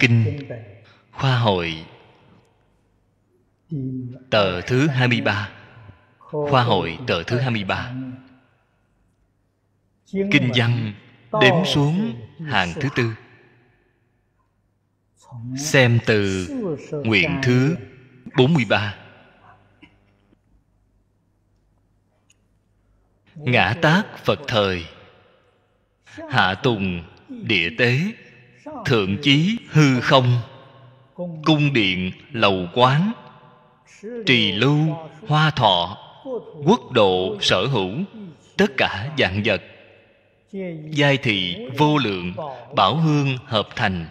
kinh khoa hội tờ thứ 23 khoa hội tờ thứ 23 kinh văn đếm xuống hàng thứ tư xem từ nguyện thứ 43 ngã tác phật thời hạ tùng địa tế thượng chí hư không cung điện lầu quán trì lưu hoa thọ quốc độ sở hữu tất cả dạng vật giai thị vô lượng bảo hương hợp thành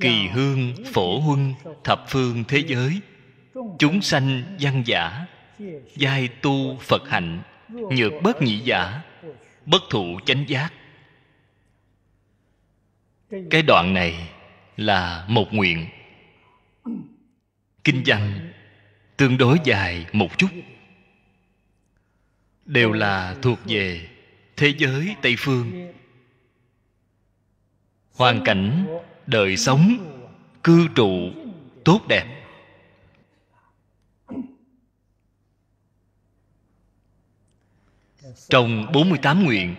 kỳ hương phổ huân thập phương thế giới chúng sanh văn giả giai tu phật hạnh nhược bất nhị giả bất thụ chánh giác cái đoạn này là một nguyện kinh văn tương đối dài một chút đều là thuộc về thế giới tây phương hoàn cảnh đời sống cư trụ tốt đẹp trong 48 nguyện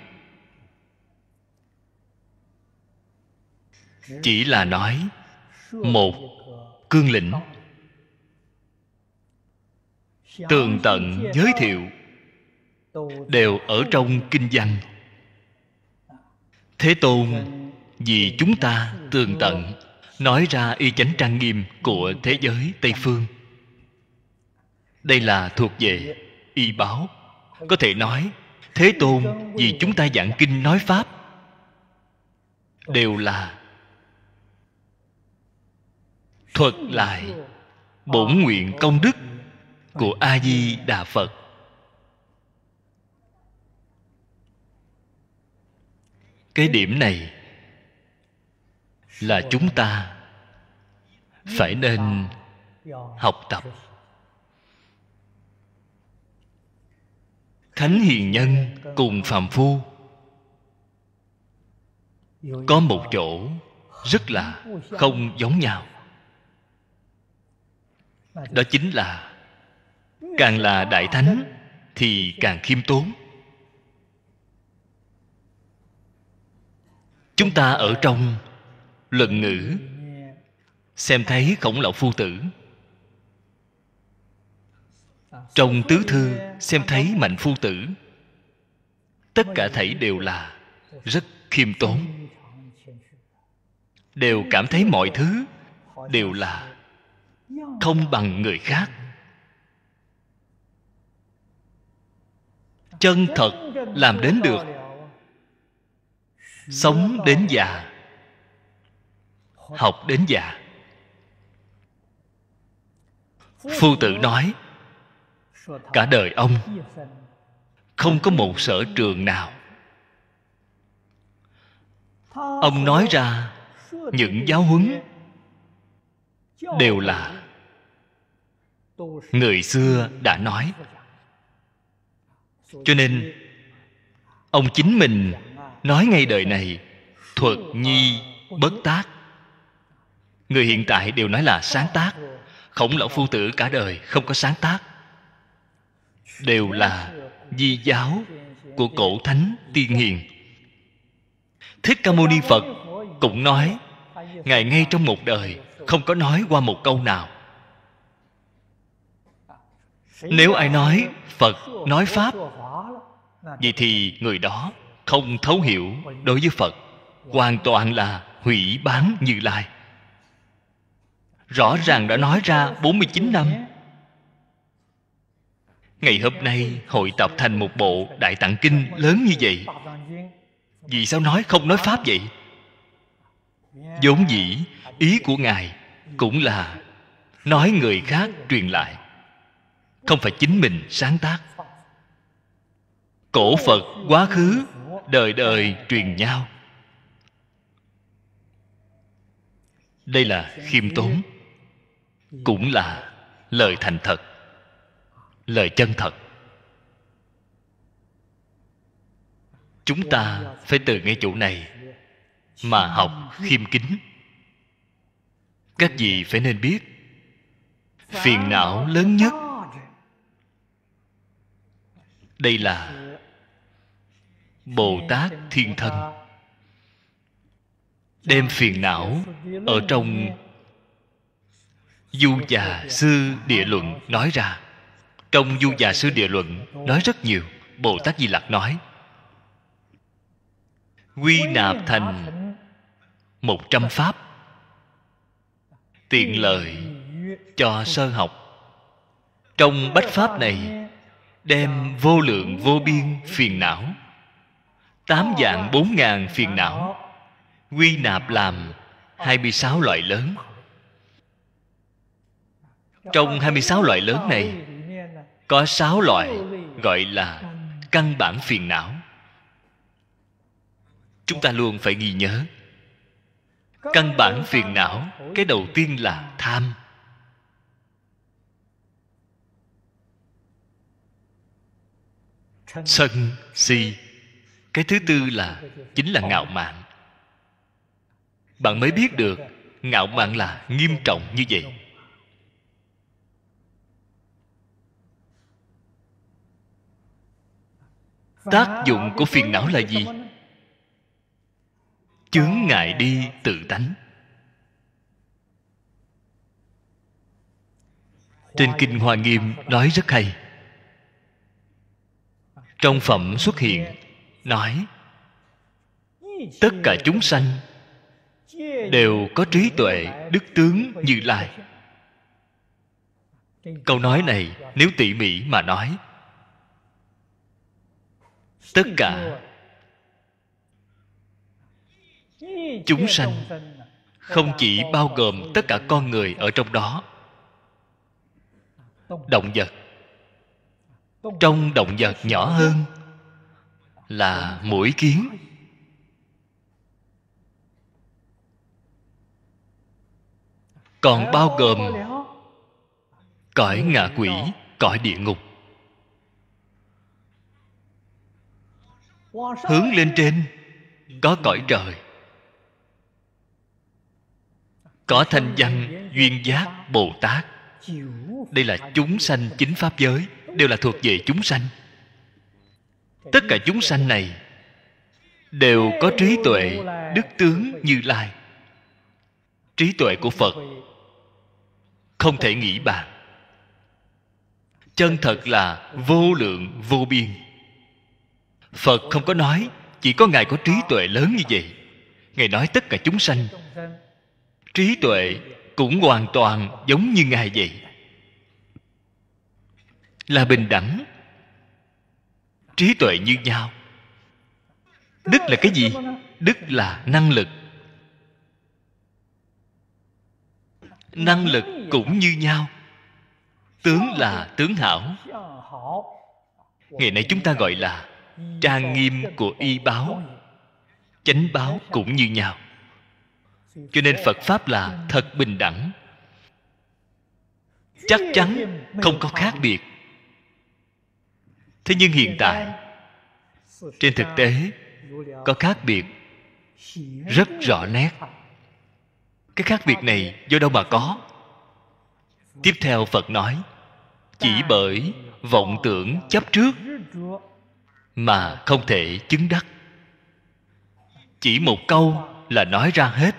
chỉ là nói một cương lĩnh tường tận giới thiệu đều ở trong kinh văn thế tôn vì chúng ta tường tận nói ra y chánh trang nghiêm của thế giới tây phương đây là thuộc về y báo có thể nói thế tôn vì chúng ta giảng kinh nói pháp đều là thuật lại bổn nguyện công đức của a di đà phật cái điểm này là chúng ta phải nên học tập thánh hiền nhân cùng phạm phu có một chỗ rất là không giống nhau đó chính là càng là đại thánh thì càng khiêm tốn chúng ta ở trong luận ngữ xem thấy khổng lão phu tử trong tứ thư xem thấy mạnh phu tử tất cả thảy đều là rất khiêm tốn đều cảm thấy mọi thứ đều là không bằng người khác chân thật làm đến được sống đến già học đến già phu tử nói cả đời ông không có một sở trường nào ông nói ra những giáo huấn đều là người xưa đã nói cho nên ông chính mình nói ngay đời này thuật nhi bất tác người hiện tại đều nói là sáng tác khổng lão phu tử cả đời không có sáng tác đều là di giáo của cổ thánh tiên hiền thích ca mâu ni phật cũng nói ngài ngay trong một đời không có nói qua một câu nào nếu ai nói phật nói pháp vậy thì người đó không thấu hiểu đối với phật hoàn toàn là hủy bán như lai rõ ràng đã nói ra 49 năm ngày hôm nay hội tập thành một bộ đại tạng kinh lớn như vậy vì sao nói không nói pháp vậy vốn dĩ ý của ngài cũng là nói người khác truyền lại không phải chính mình sáng tác cổ phật quá khứ đời đời truyền nhau đây là khiêm tốn cũng là lời thành thật lời chân thật chúng ta phải từ ngay chỗ này mà học khiêm kính các vị phải nên biết phiền não lớn nhất đây là bồ tát thiên thân đem phiền não ở trong du già sư địa luận nói ra trong du già sư địa luận nói rất nhiều bồ tát di lặc nói quy nạp thành một trăm pháp tiện lợi cho sơ học trong bách pháp này đem vô lượng vô biên phiền não tám dạng bốn ngàn phiền não quy nạp làm hai mươi sáu loại lớn trong hai mươi sáu loại lớn này có sáu loại gọi là căn bản phiền não chúng ta luôn phải ghi nhớ căn bản phiền não cái đầu tiên là tham sân si cái thứ tư là chính là ngạo mạn bạn mới biết được ngạo mạn là nghiêm trọng như vậy tác dụng của phiền não là gì chướng ngại đi tự tánh trên kinh hoa nghiêm nói rất hay trong phẩm xuất hiện nói tất cả chúng sanh đều có trí tuệ đức tướng như lai câu nói này nếu tỉ mỉ mà nói tất cả chúng sanh không chỉ bao gồm tất cả con người ở trong đó động vật trong động vật nhỏ hơn là mũi kiến còn bao gồm cõi ngạ quỷ cõi địa ngục hướng lên trên có cõi trời có thanh văn duyên giác bồ tát đây là chúng sanh chính pháp giới đều là thuộc về chúng sanh tất cả chúng sanh này đều có trí tuệ đức tướng như lai trí tuệ của phật không thể nghĩ bàn chân thật là vô lượng vô biên phật không có nói chỉ có ngài có trí tuệ lớn như vậy ngài nói tất cả chúng sanh trí tuệ cũng hoàn toàn giống như ngài vậy là bình đẳng trí tuệ như nhau đức là cái gì đức là năng lực năng lực cũng như nhau tướng là tướng hảo ngày nay chúng ta gọi là trang nghiêm của y báo chánh báo cũng như nhau cho nên phật pháp là thật bình đẳng chắc chắn không có khác biệt thế nhưng hiện tại trên thực tế có khác biệt rất rõ nét cái khác biệt này do đâu mà có tiếp theo phật nói chỉ bởi vọng tưởng chấp trước mà không thể chứng đắc chỉ một câu là nói ra hết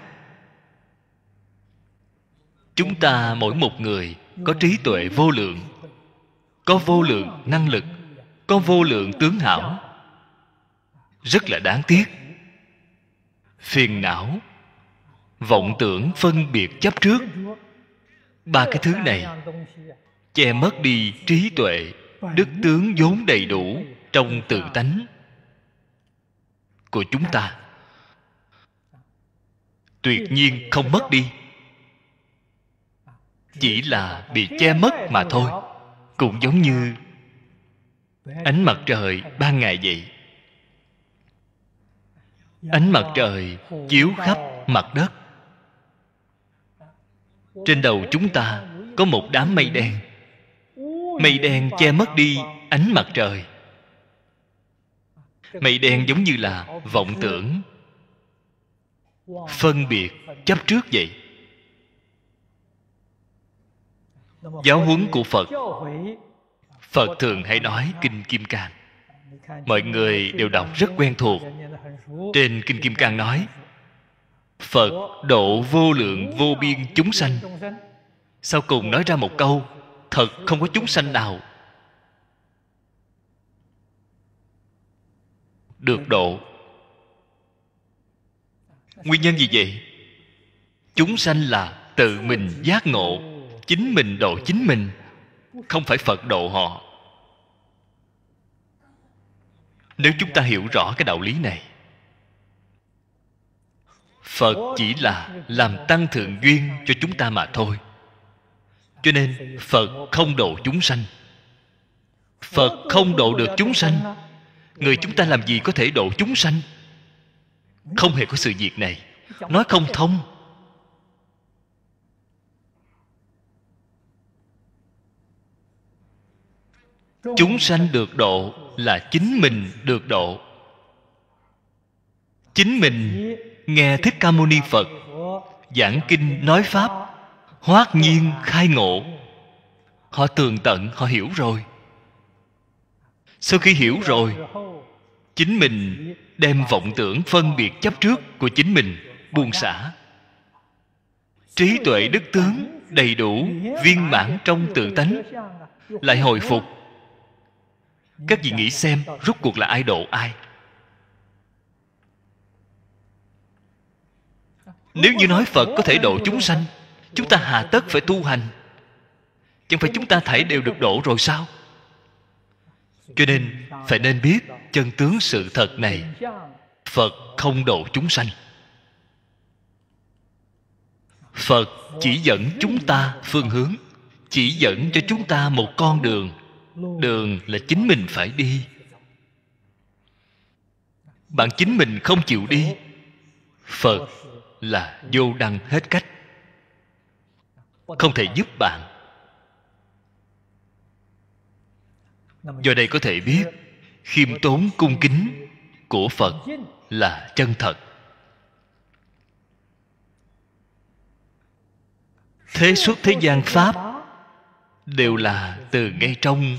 chúng ta mỗi một người có trí tuệ vô lượng có vô lượng năng lực có vô lượng tướng hảo rất là đáng tiếc phiền não vọng tưởng phân biệt chấp trước ba cái thứ này che mất đi trí tuệ đức tướng vốn đầy đủ trong tự tánh của chúng ta tuyệt nhiên không mất đi chỉ là bị che mất mà thôi cũng giống như ánh mặt trời ban ngày vậy ánh mặt trời chiếu khắp mặt đất trên đầu chúng ta có một đám mây đen mây đen che mất đi ánh mặt trời mây đen giống như là vọng tưởng phân biệt chấp trước vậy giáo huấn của phật phật thường hay nói kinh kim cang mọi người đều đọc rất quen thuộc trên kinh kim cang nói phật độ vô lượng vô biên chúng sanh sau cùng nói ra một câu thật không có chúng sanh nào được độ nguyên nhân gì vậy chúng sanh là tự mình giác ngộ chính mình độ chính mình không phải phật độ họ nếu chúng ta hiểu rõ cái đạo lý này phật chỉ là làm tăng thượng duyên cho chúng ta mà thôi cho nên phật không độ chúng sanh phật không độ được chúng sanh người chúng ta làm gì có thể độ chúng sanh không hề có sự việc này nói không thông chúng sanh được độ là chính mình được độ chính mình nghe thích ca mâu ni phật giảng kinh nói pháp hoát nhiên khai ngộ họ tường tận họ hiểu rồi sau khi hiểu rồi chính mình đem vọng tưởng phân biệt chấp trước của chính mình buông xả trí tuệ đức tướng đầy đủ viên mãn trong tự tánh lại hồi phục các vị nghĩ xem rốt cuộc là ai độ ai nếu như nói phật có thể độ chúng sanh chúng ta hà tất phải tu hành chẳng phải chúng ta thảy đều được độ rồi sao cho nên phải nên biết chân tướng sự thật này phật không độ chúng sanh phật chỉ dẫn chúng ta phương hướng chỉ dẫn cho chúng ta một con đường đường là chính mình phải đi bạn chính mình không chịu đi phật là vô đăng hết cách không thể giúp bạn do đây có thể biết khiêm tốn cung kính của phật là chân thật thế suốt thế gian pháp đều là từ ngay trong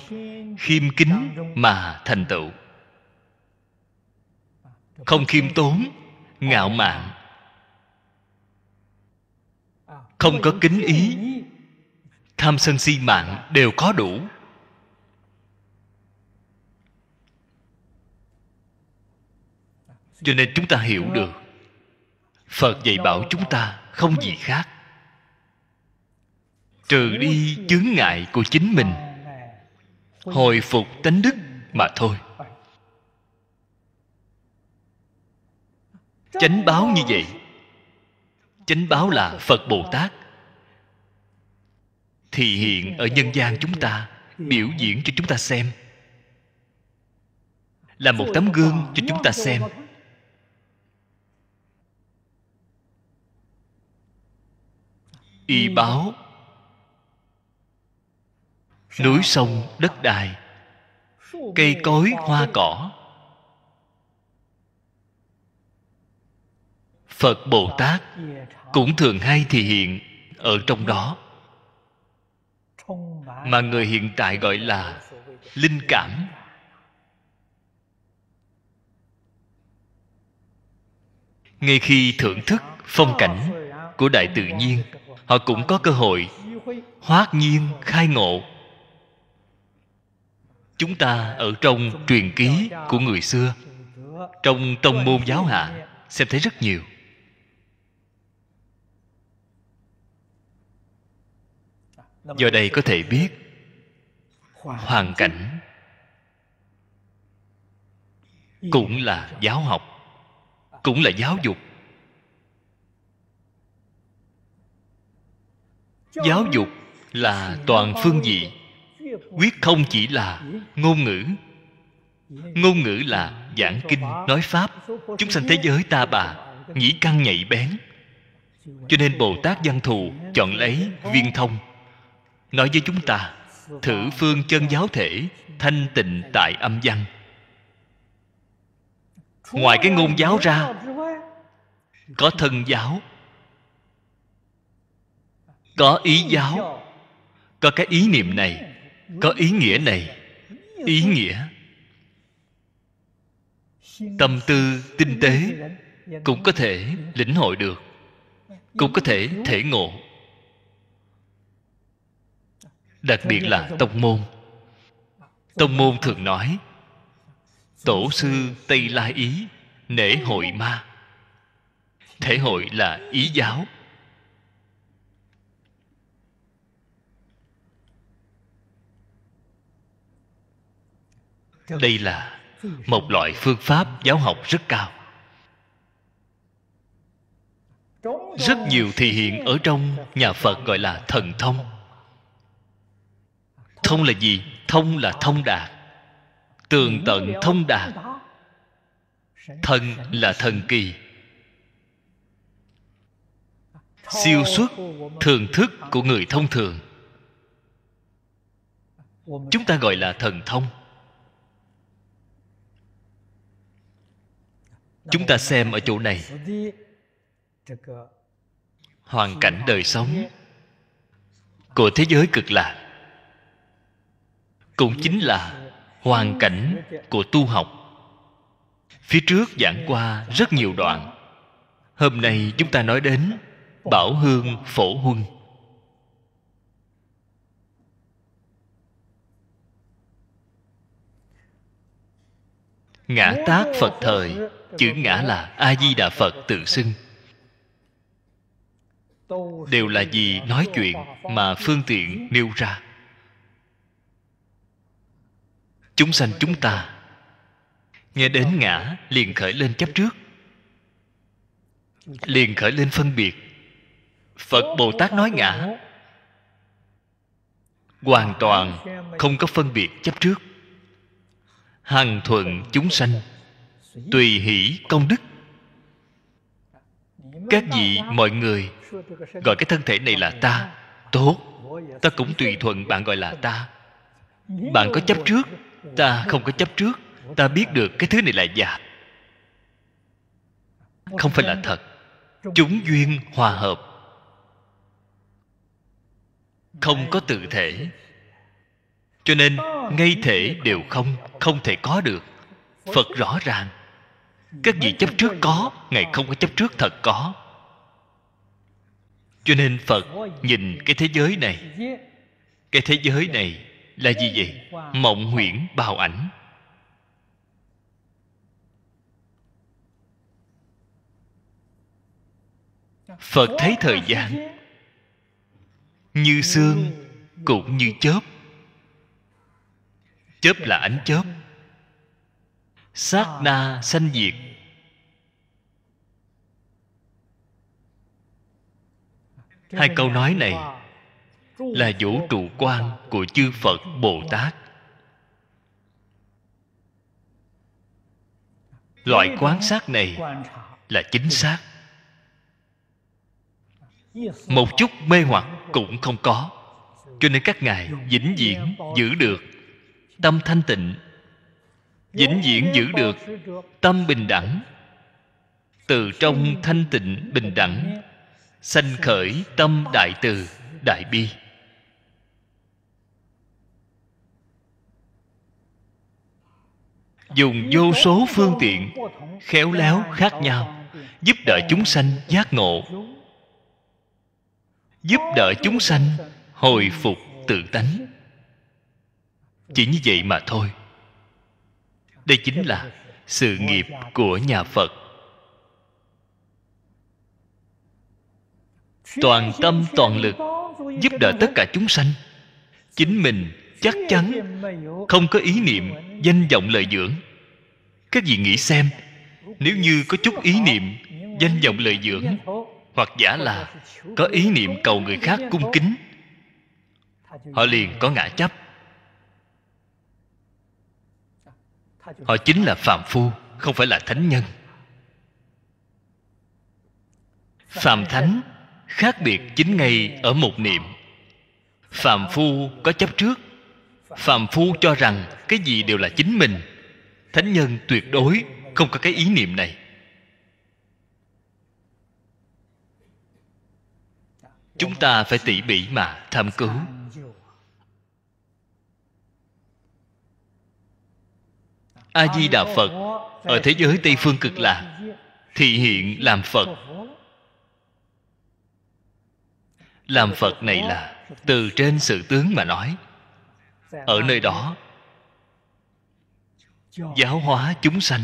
khiêm kính mà thành tựu không khiêm tốn ngạo mạn không có kính ý tham sân si mạng đều có đủ cho nên chúng ta hiểu được phật dạy bảo chúng ta không gì khác trừ đi chướng ngại của chính mình hồi phục tánh đức mà thôi chánh báo như vậy chánh báo là phật bồ tát thì hiện ở nhân gian chúng ta biểu diễn cho chúng ta xem là một tấm gương cho chúng ta xem y báo núi sông đất đai cây cối hoa cỏ phật bồ tát cũng thường hay thị hiện ở trong đó mà người hiện tại gọi là linh cảm ngay khi thưởng thức phong cảnh của đại tự nhiên họ cũng có cơ hội hoát nhiên khai ngộ chúng ta ở trong truyền ký của người xưa trong tông môn giáo hạ xem thấy rất nhiều do đây có thể biết hoàn cảnh cũng là giáo học cũng là giáo dục giáo dục là toàn phương diện quyết không chỉ là ngôn ngữ ngôn ngữ là giảng kinh nói pháp chúng sanh thế giới ta bà nhĩ căn nhạy bén cho nên bồ tát văn thù chọn lấy viên thông nói với chúng ta thử phương chân giáo thể thanh tịnh tại âm văn ngoài cái ngôn giáo ra có thân giáo có ý giáo có cái ý niệm này có ý nghĩa này ý nghĩa tâm tư tinh tế cũng có thể lĩnh hội được cũng có thể thể ngộ đặc biệt là tông môn tông môn thường nói tổ sư tây la ý nể hội ma thể hội là ý giáo đây là một loại phương pháp giáo học rất cao rất nhiều thì hiện ở trong nhà phật gọi là thần thông thông là gì thông là thông đạt tường tận thông đạt thần là thần kỳ siêu xuất thường thức của người thông thường chúng ta gọi là thần thông chúng ta xem ở chỗ này hoàn cảnh đời sống của thế giới cực lạc cũng chính là hoàn cảnh của tu học phía trước giảng qua rất nhiều đoạn hôm nay chúng ta nói đến bảo hương phổ huân ngã tác phật thời chữ ngã là a di đà phật tự xưng đều là gì nói chuyện mà phương tiện nêu ra chúng sanh chúng ta nghe đến ngã liền khởi lên chấp trước liền khởi lên phân biệt phật bồ tát nói ngã hoàn toàn không có phân biệt chấp trước hằng thuận chúng sanh tùy hỷ công đức các vị mọi người gọi cái thân thể này là ta tốt ta cũng tùy thuận bạn gọi là ta bạn có chấp trước ta không có chấp trước ta biết được cái thứ này là giả không phải là thật chúng duyên hòa hợp không có tự thể cho nên ờ, ngay thể đều không không thể có được phật rõ ràng các vị chấp trước có ngài không có chấp trước thật có cho nên phật nhìn cái thế giới này cái thế giới này là gì vậy mộng huyễn bào ảnh phật thấy thời gian như xương cũng như chớp chớp là ánh chớp sát na sanh diệt hai câu nói này là vũ trụ quan của chư phật bồ tát loại quán sát này là chính xác một chút mê hoặc cũng không có cho nên các ngài vĩnh viễn giữ được tâm thanh tịnh vĩnh viễn giữ được tâm bình đẳng từ trong thanh tịnh bình đẳng sanh khởi tâm đại từ đại bi dùng vô số phương tiện khéo léo khác nhau giúp đỡ chúng sanh giác ngộ giúp đỡ chúng sanh hồi phục tự tánh chỉ như vậy mà thôi đây chính là sự nghiệp của nhà phật toàn tâm toàn lực giúp đỡ tất cả chúng sanh chính mình chắc chắn không có ý niệm danh vọng lợi dưỡng các vị nghĩ xem nếu như có chút ý niệm danh vọng lợi dưỡng hoặc giả là có ý niệm cầu người khác cung kính họ liền có ngã chấp họ chính là phàm phu không phải là thánh nhân phàm thánh khác biệt chính ngay ở một niệm phàm phu có chấp trước phàm phu cho rằng cái gì đều là chính mình thánh nhân tuyệt đối không có cái ý niệm này chúng ta phải tỉ mỉ mà tham cứu a di đà phật ở thế giới tây phương cực lạc thị hiện làm phật làm phật này là từ trên sự tướng mà nói ở nơi đó giáo hóa chúng sanh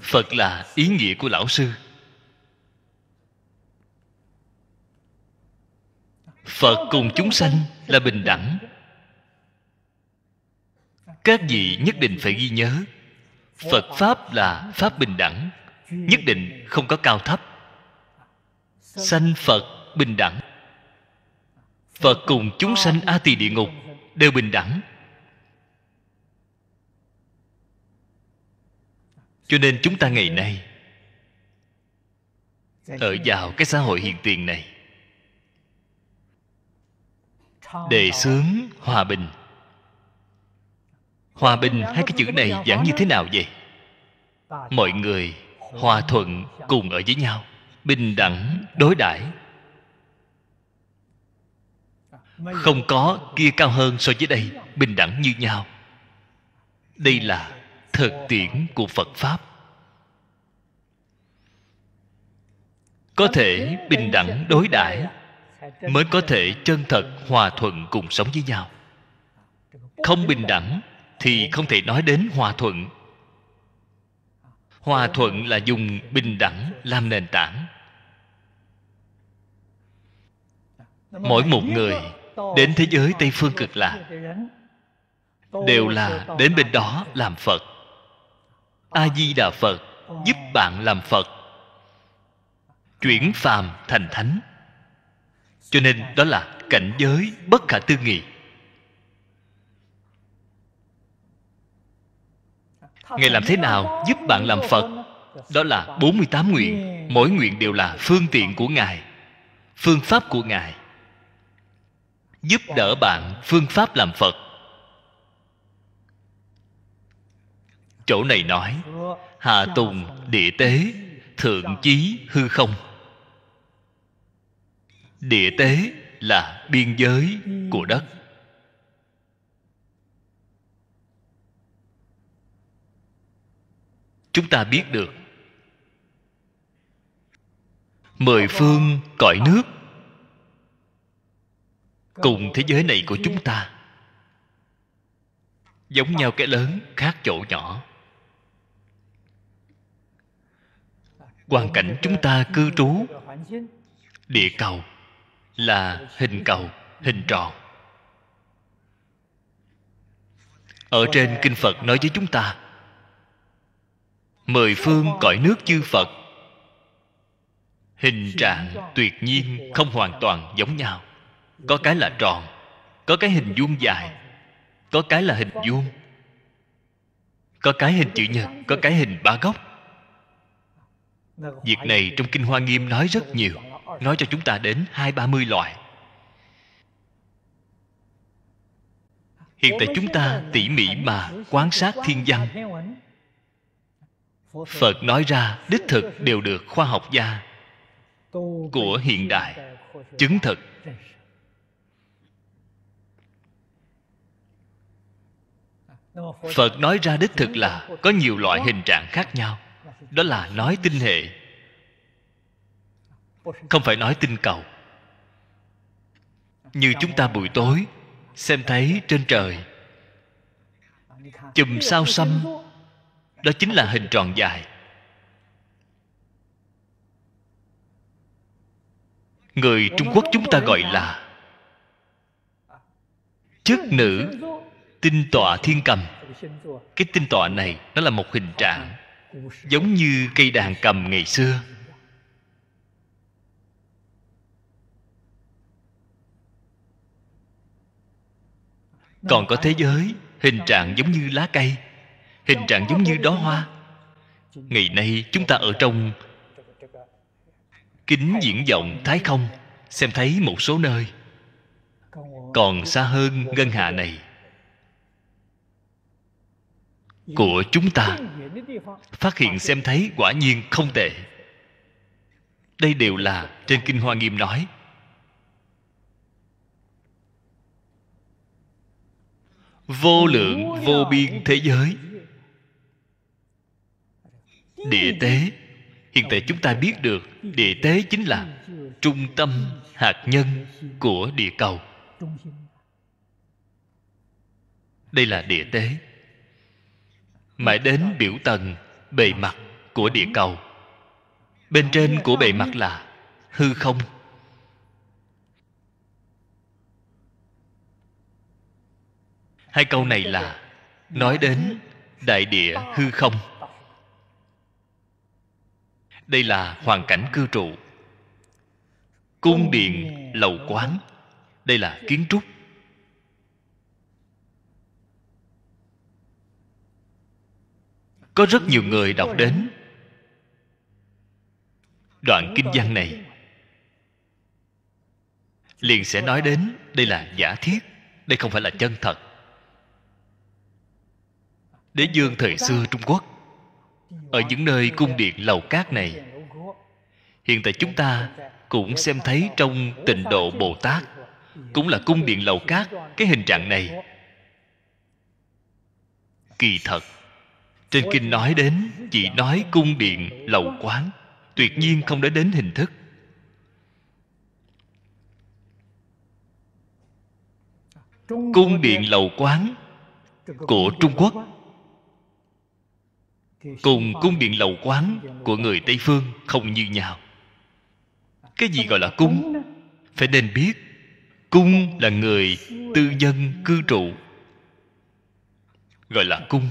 phật là ý nghĩa của lão sư phật cùng chúng sanh là bình đẳng các vị nhất định phải ghi nhớ phật pháp là pháp bình đẳng nhất định không có cao thấp sanh phật bình đẳng phật cùng chúng sanh a tỳ địa ngục đều bình đẳng cho nên chúng ta ngày nay ở vào cái xã hội hiện tiền này đề xướng hòa bình Hòa bình hai cái chữ này giảng như thế nào vậy? Mọi người hòa thuận cùng ở với nhau Bình đẳng đối đãi Không có kia cao hơn so với đây Bình đẳng như nhau Đây là thực tiễn của Phật Pháp Có thể bình đẳng đối đãi Mới có thể chân thật hòa thuận cùng sống với nhau Không bình đẳng thì không thể nói đến hòa thuận hòa thuận là dùng bình đẳng làm nền tảng mỗi một người đến thế giới tây phương cực lạc đều là đến bên đó làm phật a di đà phật giúp bạn làm phật chuyển phàm thành thánh cho nên đó là cảnh giới bất khả tư nghị Ngài làm thế nào giúp bạn làm Phật Đó là 48 nguyện Mỗi nguyện đều là phương tiện của Ngài Phương pháp của Ngài Giúp đỡ bạn phương pháp làm Phật Chỗ này nói hà Tùng Địa Tế Thượng Chí Hư Không Địa Tế là biên giới của đất chúng ta biết được mười phương cõi nước cùng thế giới này của chúng ta giống nhau cái lớn khác chỗ nhỏ hoàn cảnh chúng ta cư trú địa cầu là hình cầu hình tròn ở trên kinh phật nói với chúng ta mười phương cõi nước chư phật hình trạng tuyệt nhiên không hoàn toàn giống nhau có cái là tròn có cái hình vuông dài có cái là hình vuông có cái hình chữ nhật có cái hình ba góc việc này trong kinh hoa nghiêm nói rất nhiều nói cho chúng ta đến hai ba mươi loại hiện tại chúng ta tỉ mỉ mà quan sát thiên văn phật nói ra đích thực đều được khoa học gia của hiện đại chứng thực phật nói ra đích thực là có nhiều loại hình trạng khác nhau đó là nói tinh hệ không phải nói tinh cầu như chúng ta buổi tối xem thấy trên trời chùm sao xăm đó chính là hình tròn dài người trung quốc chúng ta gọi là chức nữ tinh tọa thiên cầm cái tinh tọa này nó là một hình trạng giống như cây đàn cầm ngày xưa còn có thế giới hình trạng giống như lá cây hình trạng giống như đó hoa ngày nay chúng ta ở trong kính diễn vọng thái không xem thấy một số nơi còn xa hơn ngân hà này của chúng ta phát hiện xem thấy quả nhiên không tệ đây đều là trên kinh hoa nghiêm nói vô lượng vô biên thế giới địa tế hiện tại chúng ta biết được địa tế chính là trung tâm hạt nhân của địa cầu đây là địa tế mãi đến biểu tầng bề mặt của địa cầu bên trên của bề mặt là hư không hai câu này là nói đến đại địa hư không đây là hoàn cảnh cư trụ cung điện lầu quán đây là kiến trúc có rất nhiều người đọc đến đoạn kinh văn này liền sẽ nói đến đây là giả thiết đây không phải là chân thật đế dương thời xưa trung quốc ở những nơi cung điện lầu cát này hiện tại chúng ta cũng xem thấy trong tịnh độ bồ tát cũng là cung điện lầu cát cái hình trạng này kỳ thật trên kinh nói đến chỉ nói cung điện lầu quán tuyệt nhiên không nói đến hình thức cung điện lầu quán của trung quốc cùng cung điện lầu quán của người tây phương không như nhau cái gì gọi là cung phải nên biết cung là người tư dân cư trụ gọi là cung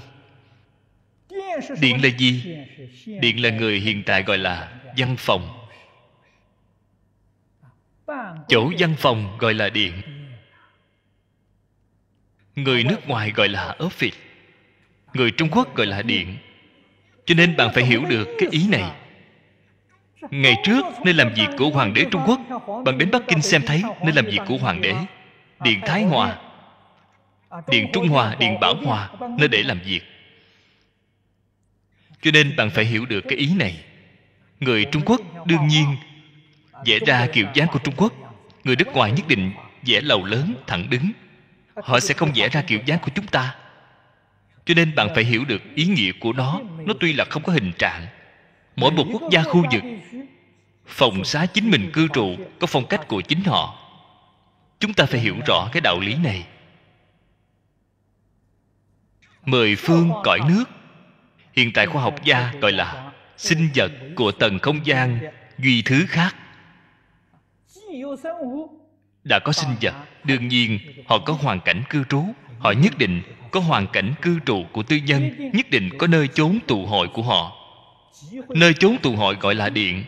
điện là gì điện là người hiện tại gọi là văn phòng chỗ văn phòng gọi là điện người nước ngoài gọi là office người trung quốc gọi là điện cho nên bạn phải hiểu được cái ý này ngày trước nên làm việc của hoàng đế trung quốc bạn đến bắc kinh xem thấy nên làm việc của hoàng đế điện thái hòa điện trung hòa điện bảo hòa nơi để làm việc cho nên bạn phải hiểu được cái ý này người trung quốc đương nhiên vẽ ra kiểu dáng của trung quốc người nước ngoài nhất định vẽ lầu lớn thẳng đứng họ sẽ không vẽ ra kiểu dáng của chúng ta cho nên bạn phải hiểu được ý nghĩa của nó nó tuy là không có hình trạng mỗi một quốc gia khu vực phòng xá chính mình cư trụ có phong cách của chính họ chúng ta phải hiểu rõ cái đạo lý này mười phương cõi nước hiện tại khoa học gia gọi là sinh vật của tầng không gian duy thứ khác đã có sinh vật đương nhiên họ có hoàn cảnh cư trú họ nhất định có hoàn cảnh cư trụ của tư nhân nhất định có nơi chốn tụ hội của họ nơi chốn tụ hội gọi là điện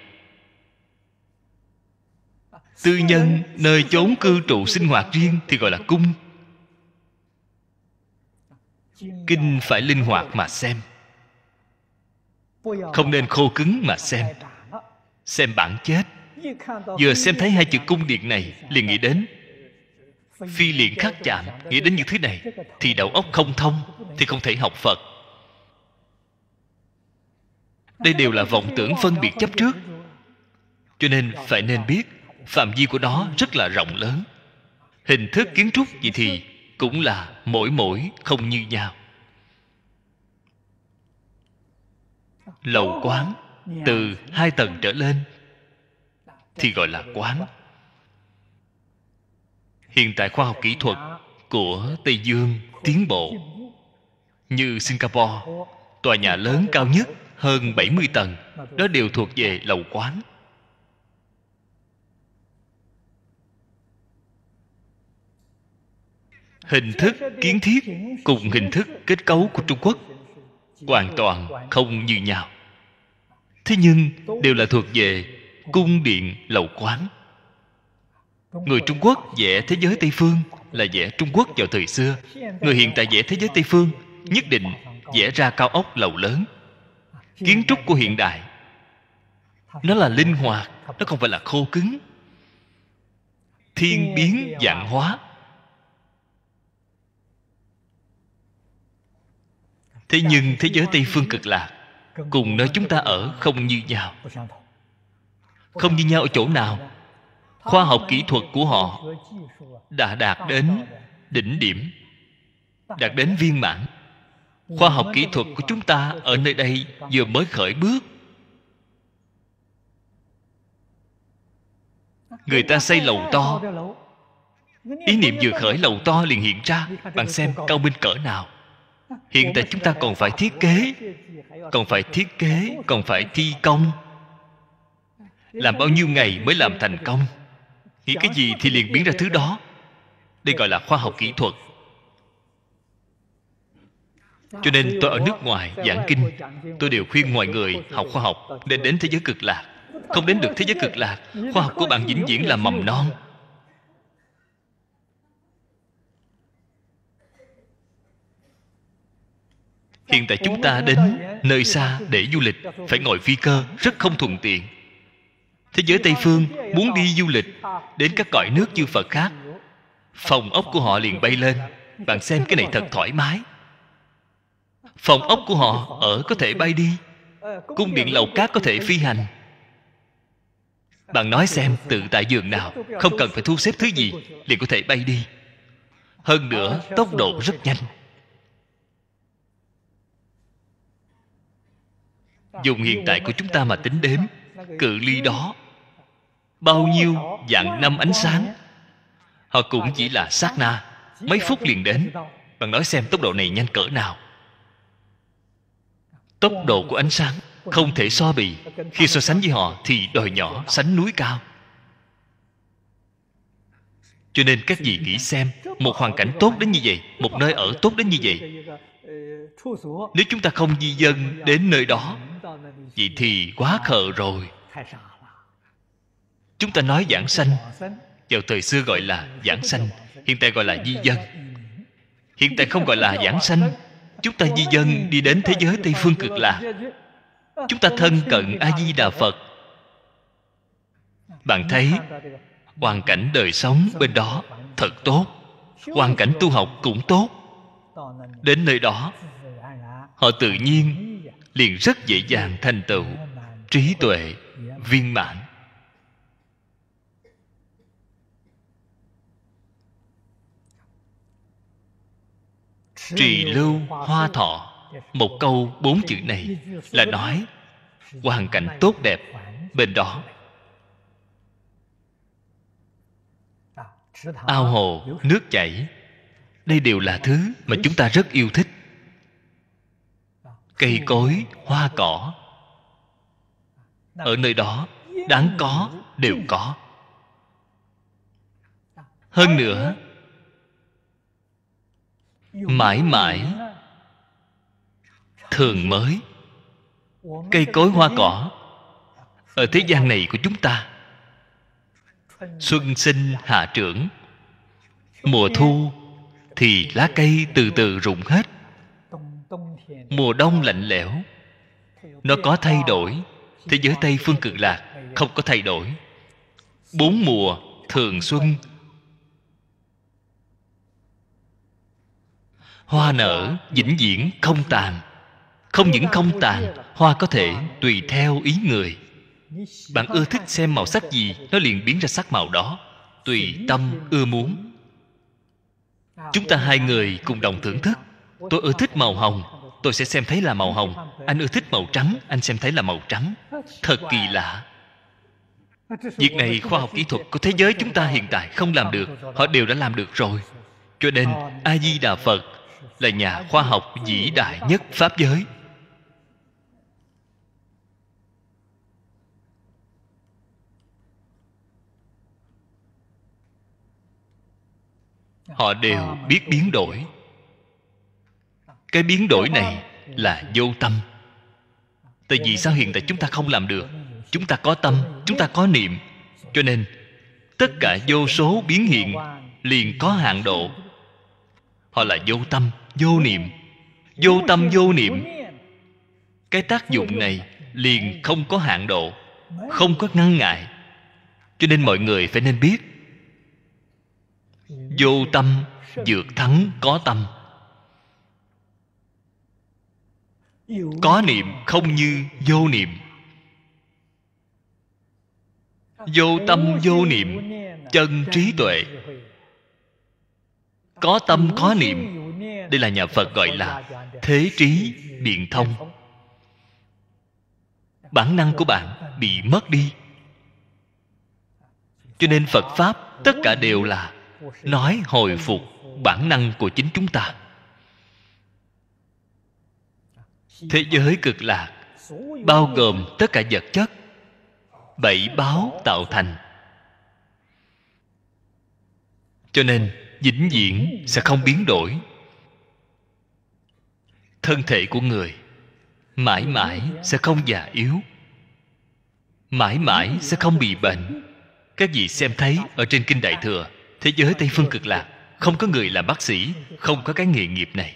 tư nhân nơi chốn cư trụ sinh hoạt riêng thì gọi là cung kinh phải linh hoạt mà xem không nên khô cứng mà xem xem bản chết vừa xem thấy hai chữ cung điện này liền nghĩ đến phi liền khắc chạm nghĩ đến những thứ này thì đầu óc không thông thì không thể học phật đây đều là vọng tưởng phân biệt chấp trước cho nên phải nên biết phạm vi của nó rất là rộng lớn hình thức kiến trúc gì thì cũng là mỗi mỗi không như nhau lầu quán từ hai tầng trở lên thì gọi là quán hiện tại khoa học kỹ thuật của tây dương tiến bộ như singapore tòa nhà lớn cao nhất hơn 70 tầng đó đều thuộc về lầu quán hình thức kiến thiết cùng hình thức kết cấu của trung quốc hoàn toàn không như nhau thế nhưng đều là thuộc về cung điện lầu quán người trung quốc vẽ thế giới tây phương là vẽ trung quốc vào thời xưa người hiện tại vẽ thế giới tây phương nhất định vẽ ra cao ốc lầu lớn kiến trúc của hiện đại nó là linh hoạt nó không phải là khô cứng thiên biến dạng hóa thế nhưng thế giới tây phương cực lạc cùng nơi chúng ta ở không như nhau không như nhau ở chỗ nào khoa học kỹ thuật của họ đã đạt đến đỉnh điểm đạt đến viên mãn khoa học kỹ thuật của chúng ta ở nơi đây vừa mới khởi bước người ta xây lầu to ý niệm vừa khởi lầu to liền hiện ra bạn xem cao minh cỡ nào hiện tại chúng ta còn phải thiết kế còn phải thiết kế còn phải thi công làm bao nhiêu ngày mới làm thành công nghĩ cái gì thì liền biến ra thứ đó đây gọi là khoa học kỹ thuật cho nên tôi ở nước ngoài giảng kinh tôi đều khuyên mọi người học khoa học nên đến thế giới cực lạc không đến được thế giới cực lạc khoa học của bạn vĩnh viễn là mầm non hiện tại chúng ta đến nơi xa để du lịch phải ngồi phi cơ rất không thuận tiện thế giới tây phương muốn đi du lịch đến các cõi nước chư phật khác phòng ốc của họ liền bay lên bạn xem cái này thật thoải mái phòng ốc của họ ở có thể bay đi cung điện lầu cát có thể phi hành bạn nói xem tự tại giường nào không cần phải thu xếp thứ gì liền có thể bay đi hơn nữa tốc độ rất nhanh dùng hiện tại của chúng ta mà tính đếm cự ly đó bao nhiêu dạng năm ánh sáng họ cũng chỉ là sát na mấy phút liền đến bạn nói xem tốc độ này nhanh cỡ nào tốc độ của ánh sáng không thể so bì khi so sánh với họ thì đòi nhỏ sánh núi cao cho nên các vị nghĩ xem một hoàn cảnh tốt đến như vậy một nơi ở tốt đến như vậy nếu chúng ta không di dân đến nơi đó vậy thì quá khờ rồi chúng ta nói giảng sanh vào thời xưa gọi là giảng sanh hiện tại gọi là di dân hiện tại không gọi là giảng sanh chúng ta di dân đi đến thế giới tây phương cực lạc chúng ta thân cận a di đà phật bạn thấy hoàn cảnh đời sống bên đó thật tốt hoàn cảnh tu học cũng tốt đến nơi đó họ tự nhiên liền rất dễ dàng thành tựu trí tuệ viên mãn trì lưu hoa thọ một câu bốn chữ này là nói hoàn cảnh tốt đẹp bên đó ao hồ nước chảy đây đều là thứ mà chúng ta rất yêu thích cây cối hoa cỏ ở nơi đó đáng có đều có hơn nữa mãi mãi thường mới cây cối hoa cỏ ở thế gian này của chúng ta xuân sinh hạ trưởng mùa thu thì lá cây từ từ rụng hết mùa đông lạnh lẽo nó có thay đổi thế giới tây phương cực lạc không có thay đổi bốn mùa thường xuân hoa nở vĩnh viễn không tàn không những không tàn hoa có thể tùy theo ý người bạn ưa thích xem màu sắc gì nó liền biến ra sắc màu đó tùy tâm ưa muốn chúng ta hai người cùng đồng thưởng thức tôi ưa thích màu hồng tôi sẽ xem thấy là màu hồng anh ưa thích màu trắng anh xem thấy là màu trắng thật kỳ lạ việc này khoa học kỹ thuật của thế giới chúng ta hiện tại không làm được họ đều đã làm được rồi cho nên a di đà phật là nhà khoa học vĩ đại nhất pháp giới họ đều biết biến đổi cái biến đổi này là vô tâm tại vì sao hiện tại chúng ta không làm được chúng ta có tâm chúng ta có niệm cho nên tất cả vô số biến hiện liền có hạn độ họ là vô tâm vô niệm vô tâm vô niệm cái tác dụng này liền không có hạn độ không có ngăn ngại cho nên mọi người phải nên biết vô tâm dược thắng có tâm có niệm không như vô niệm vô tâm vô niệm chân trí tuệ có tâm có niệm đây là nhà phật gọi là thế trí biện thông bản năng của bạn bị mất đi cho nên phật pháp tất cả đều là nói hồi phục bản năng của chính chúng ta thế giới cực lạc bao gồm tất cả vật chất bảy báo tạo thành cho nên vĩnh viễn sẽ không biến đổi thân thể của người mãi mãi sẽ không già yếu mãi mãi sẽ không bị bệnh các vị xem thấy ở trên kinh đại thừa thế giới tây phương cực lạc không có người làm bác sĩ không có cái nghề nghiệp này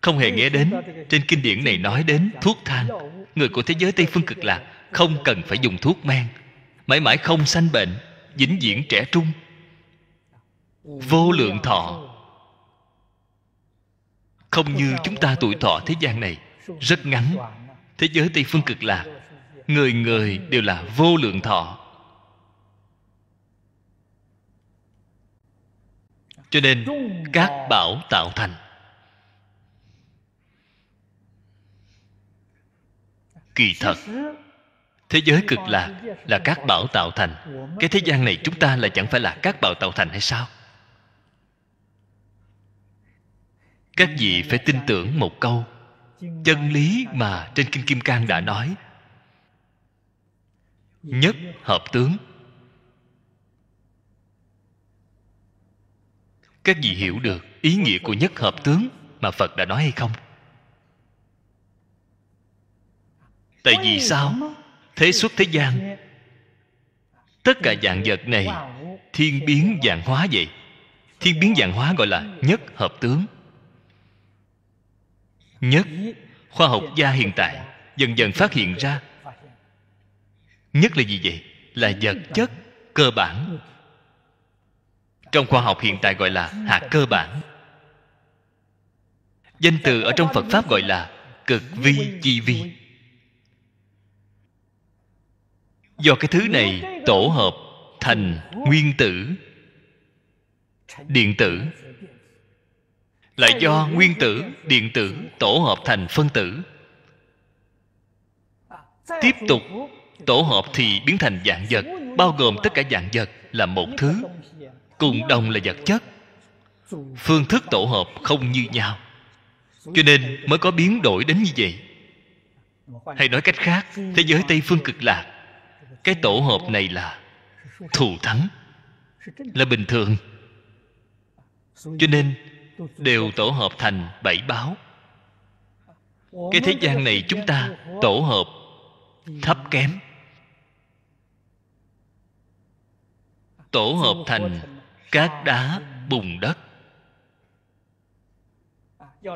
không hề nghe đến trên kinh điển này nói đến thuốc thang người của thế giới tây phương cực lạc không cần phải dùng thuốc men mãi mãi không sanh bệnh vĩnh viễn trẻ trung vô lượng thọ không như chúng ta tuổi thọ thế gian này rất ngắn thế giới tây phương cực lạc người người đều là vô lượng thọ cho nên các bảo tạo thành kỳ thật thế giới cực lạc là các bảo tạo thành cái thế gian này chúng ta là chẳng phải là các bảo tạo thành hay sao các vị phải tin tưởng một câu chân lý mà trên kinh kim cang đã nói nhất hợp tướng các vị hiểu được ý nghĩa của nhất hợp tướng mà phật đã nói hay không tại vì sao thế xuất thế gian tất cả dạng vật này thiên biến dạng hóa vậy thiên biến dạng hóa gọi là nhất hợp tướng nhất khoa học gia hiện tại dần dần phát hiện ra nhất là gì vậy là vật chất cơ bản trong khoa học hiện tại gọi là hạt cơ bản danh từ ở trong phật pháp gọi là cực vi chi vi do cái thứ này tổ hợp thành nguyên tử điện tử là do nguyên tử điện tử tổ hợp thành phân tử tiếp tục tổ hợp thì biến thành dạng vật bao gồm tất cả dạng vật là một thứ cùng đồng là vật chất phương thức tổ hợp không như nhau cho nên mới có biến đổi đến như vậy hay nói cách khác thế giới tây phương cực lạc cái tổ hợp này là thù thắng là bình thường cho nên đều tổ hợp thành bảy báo cái thế gian này chúng ta tổ hợp thấp kém tổ hợp thành cát đá bùn đất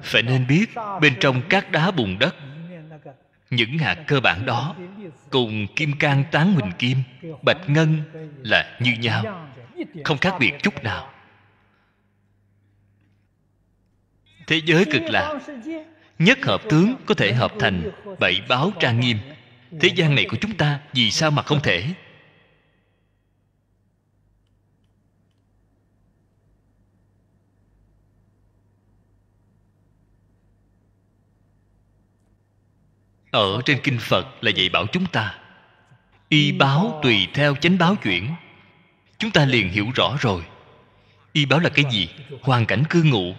phải nên biết bên trong cát đá bùn đất những hạt cơ bản đó cùng kim cang tán huỳnh kim bạch ngân là như nhau không khác biệt chút nào thế giới cực lạc nhất hợp tướng có thể hợp thành bảy báo trang nghiêm thế gian này của chúng ta vì sao mà không thể ở trên kinh phật là dạy bảo chúng ta y báo tùy theo chánh báo chuyển chúng ta liền hiểu rõ rồi y báo là cái gì hoàn cảnh cư ngụ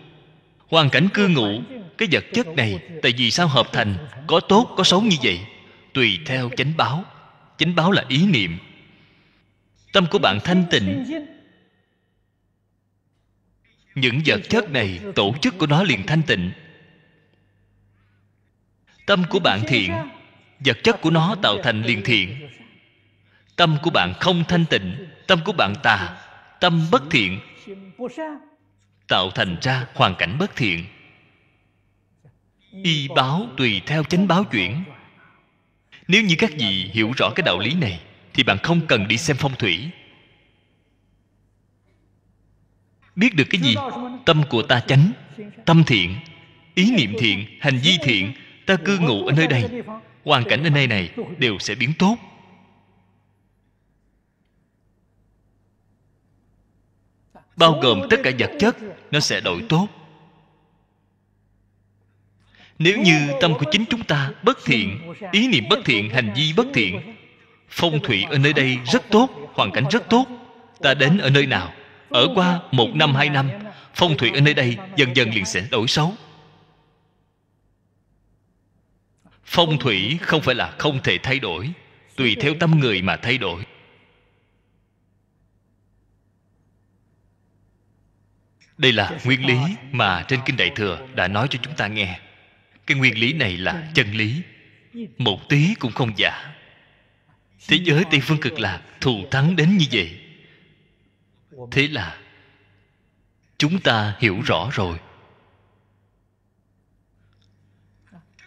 hoàn cảnh cư ngụ cái vật chất này tại vì sao hợp thành có tốt có xấu như vậy tùy theo chánh báo chánh báo là ý niệm tâm của bạn thanh tịnh những vật chất này tổ chức của nó liền thanh tịnh tâm của bạn thiện vật chất của nó tạo thành liền thiện tâm của bạn không thanh tịnh tâm của bạn tà tâm bất thiện tạo thành ra hoàn cảnh bất thiện y báo tùy theo chánh báo chuyển nếu như các vị hiểu rõ cái đạo lý này thì bạn không cần đi xem phong thủy biết được cái gì tâm của ta chánh tâm thiện ý niệm thiện hành vi thiện ta cư ngụ ở nơi đây hoàn cảnh ở nơi này đều sẽ biến tốt bao gồm tất cả vật chất nó sẽ đổi tốt nếu như tâm của chính chúng ta bất thiện ý niệm bất thiện hành vi bất thiện phong thủy ở nơi đây rất tốt hoàn cảnh rất tốt ta đến ở nơi nào ở qua một năm hai năm phong thủy ở nơi đây dần dần liền sẽ đổi xấu phong thủy không phải là không thể thay đổi tùy theo tâm người mà thay đổi đây là nguyên lý mà trên kinh đại thừa đã nói cho chúng ta nghe cái nguyên lý này là chân lý một tí cũng không giả thế giới tây phương cực lạc thù thắng đến như vậy thế là chúng ta hiểu rõ rồi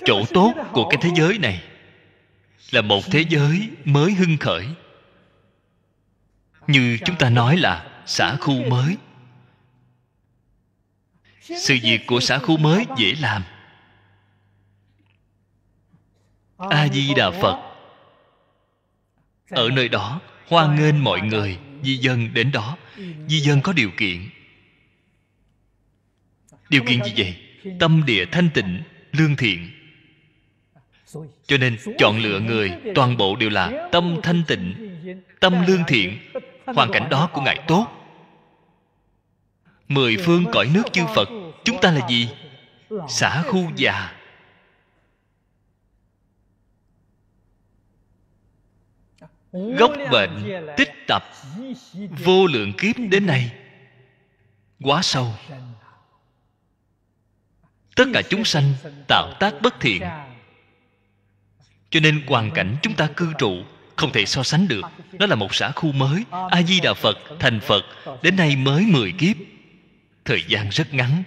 chỗ tốt của cái thế giới này là một thế giới mới hưng khởi như chúng ta nói là xã khu mới sự việc của xã khu mới dễ làm a di đà phật ở nơi đó hoan nghênh mọi người di dân đến đó di dân có điều kiện điều kiện gì vậy tâm địa thanh tịnh lương thiện cho nên chọn lựa người toàn bộ đều là tâm thanh tịnh tâm lương thiện hoàn cảnh đó của ngài tốt mười phương cõi nước chư phật chúng ta là gì xã khu già gốc bệnh tích tập vô lượng kiếp đến nay quá sâu tất cả chúng sanh tạo tác bất thiện cho nên hoàn cảnh chúng ta cư trụ không thể so sánh được nó là một xã khu mới a di đà phật thành phật đến nay mới mười kiếp thời gian rất ngắn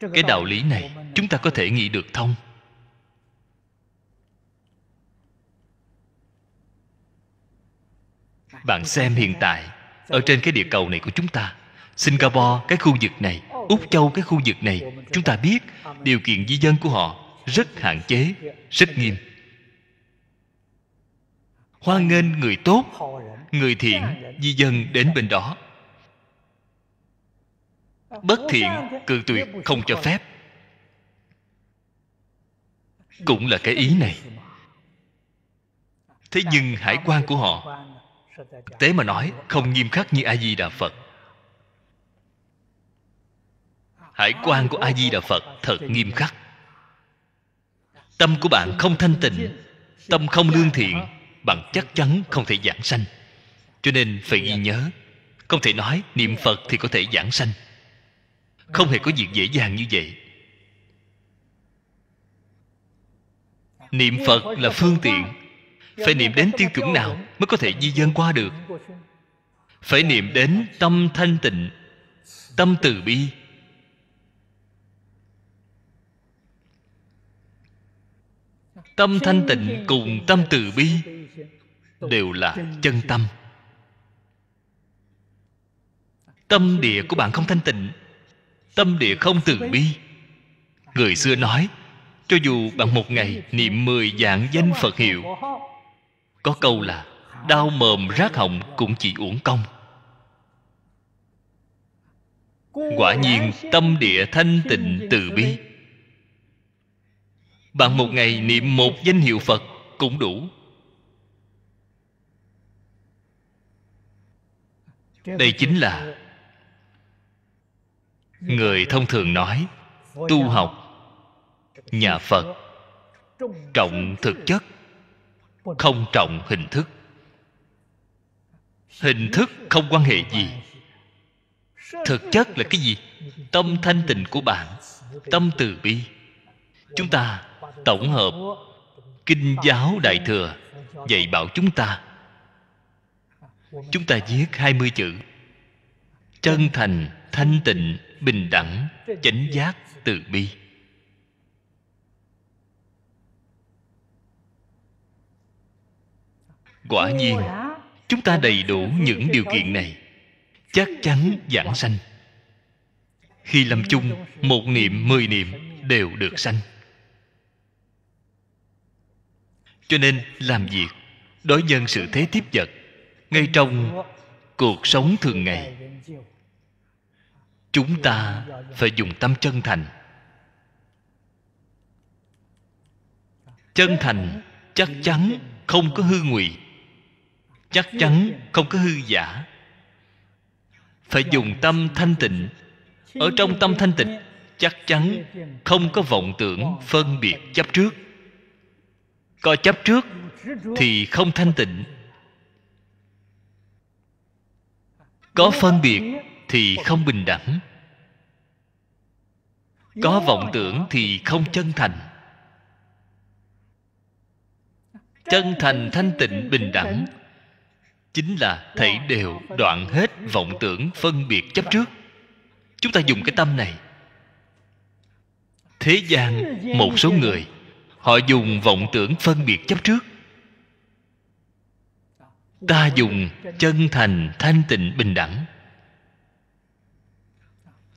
cái đạo lý này chúng ta có thể nghĩ được thông bạn xem hiện tại ở trên cái địa cầu này của chúng ta singapore cái khu vực này úc châu cái khu vực này chúng ta biết điều kiện di dân của họ rất hạn chế rất nghiêm hoan nghênh người tốt người thiện di dân đến bên đó bất thiện cư tuyệt không cho phép cũng là cái ý này thế nhưng hải quan của họ tế mà nói không nghiêm khắc như a di đà phật hải quan của a di đà phật thật nghiêm khắc tâm của bạn không thanh tịnh tâm không lương thiện bạn chắc chắn không thể giảng sanh cho nên phải ghi dạ. nhớ không thể nói niệm dạ. phật thì có thể giảng sanh không hề có việc dễ dàng như vậy niệm dạ. phật là phương tiện phải niệm đến tiêu chuẩn nào mới có thể di dân qua được phải niệm đến tâm thanh tịnh tâm từ bi tâm thanh tịnh cùng tâm từ bi đều là chân tâm tâm địa của bạn không thanh tịnh tâm địa không từ bi người xưa nói cho dù bạn một ngày niệm mười dạng danh phật hiệu có câu là đau mồm rác họng cũng chỉ uổng công quả nhiên tâm địa thanh tịnh từ bi bạn một ngày niệm một danh hiệu phật cũng đủ đây chính là người thông thường nói tu học nhà phật trọng thực chất không trọng hình thức hình thức không quan hệ gì thực chất là cái gì tâm thanh tịnh của bạn tâm từ bi chúng ta tổng hợp kinh giáo đại thừa dạy bảo chúng ta chúng ta viết hai mươi chữ chân thành thanh tịnh bình đẳng chánh giác từ bi quả nhiên chúng ta đầy đủ những điều kiện này chắc chắn giảng sanh khi lâm chung một niệm mười niệm đều được sanh cho nên làm việc đối nhân sự thế tiếp vật ngay trong cuộc sống thường ngày chúng ta phải dùng tâm chân thành chân thành chắc chắn không có hư ngụy chắc chắn không có hư giả phải dùng tâm thanh tịnh ở trong tâm thanh tịnh chắc chắn không có vọng tưởng phân biệt chấp trước có chấp trước thì không thanh tịnh có phân biệt thì không bình đẳng có vọng tưởng thì không chân thành chân thành thanh tịnh bình đẳng chính là thảy đều đoạn hết vọng tưởng phân biệt chấp trước chúng ta dùng cái tâm này thế gian một số người họ dùng vọng tưởng phân biệt chấp trước ta dùng chân thành thanh tịnh bình đẳng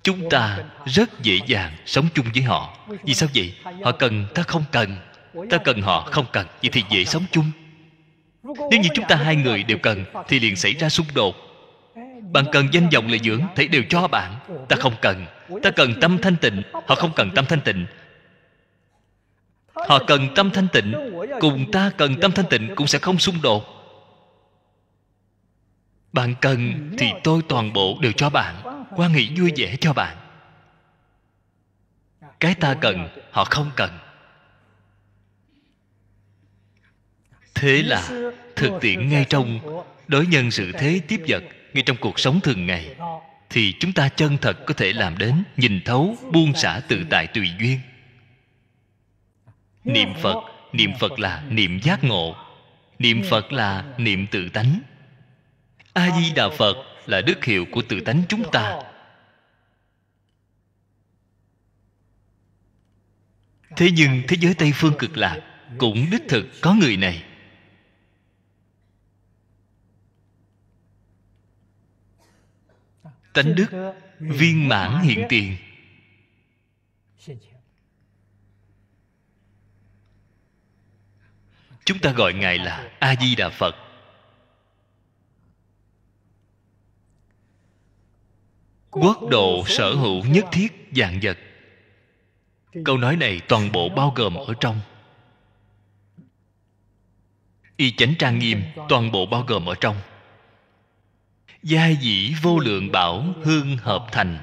chúng ta rất dễ dàng sống chung với họ vì sao vậy họ cần ta không cần ta cần họ không cần vậy thì dễ sống chung nếu như chúng ta hai người đều cần thì liền xảy ra xung đột bạn cần danh vọng lợi dưỡng thể đều cho bạn ta không cần ta cần tâm thanh tịnh họ không cần tâm thanh tịnh họ cần tâm thanh tịnh cùng ta cần tâm thanh tịnh cũng sẽ không xung đột bạn cần thì tôi toàn bộ đều cho bạn qua nghĩ vui vẻ cho bạn cái ta cần họ không cần thế là thực tiễn ngay trong đối nhân sự thế tiếp vật ngay trong cuộc sống thường ngày thì chúng ta chân thật có thể làm đến nhìn thấu buông xả tự tại tùy duyên niệm phật niệm phật là niệm giác ngộ niệm phật là niệm tự tánh a di đà phật là đức hiệu của tự tánh chúng ta thế nhưng thế giới tây phương cực lạc cũng đích thực có người này tánh đức viên mãn hiện tiền chúng ta gọi ngài là a di đà phật quốc độ sở hữu nhất thiết dạng vật câu nói này toàn bộ bao gồm ở trong y chánh trang nghiêm toàn bộ bao gồm ở trong gia dĩ vô lượng bảo hương hợp thành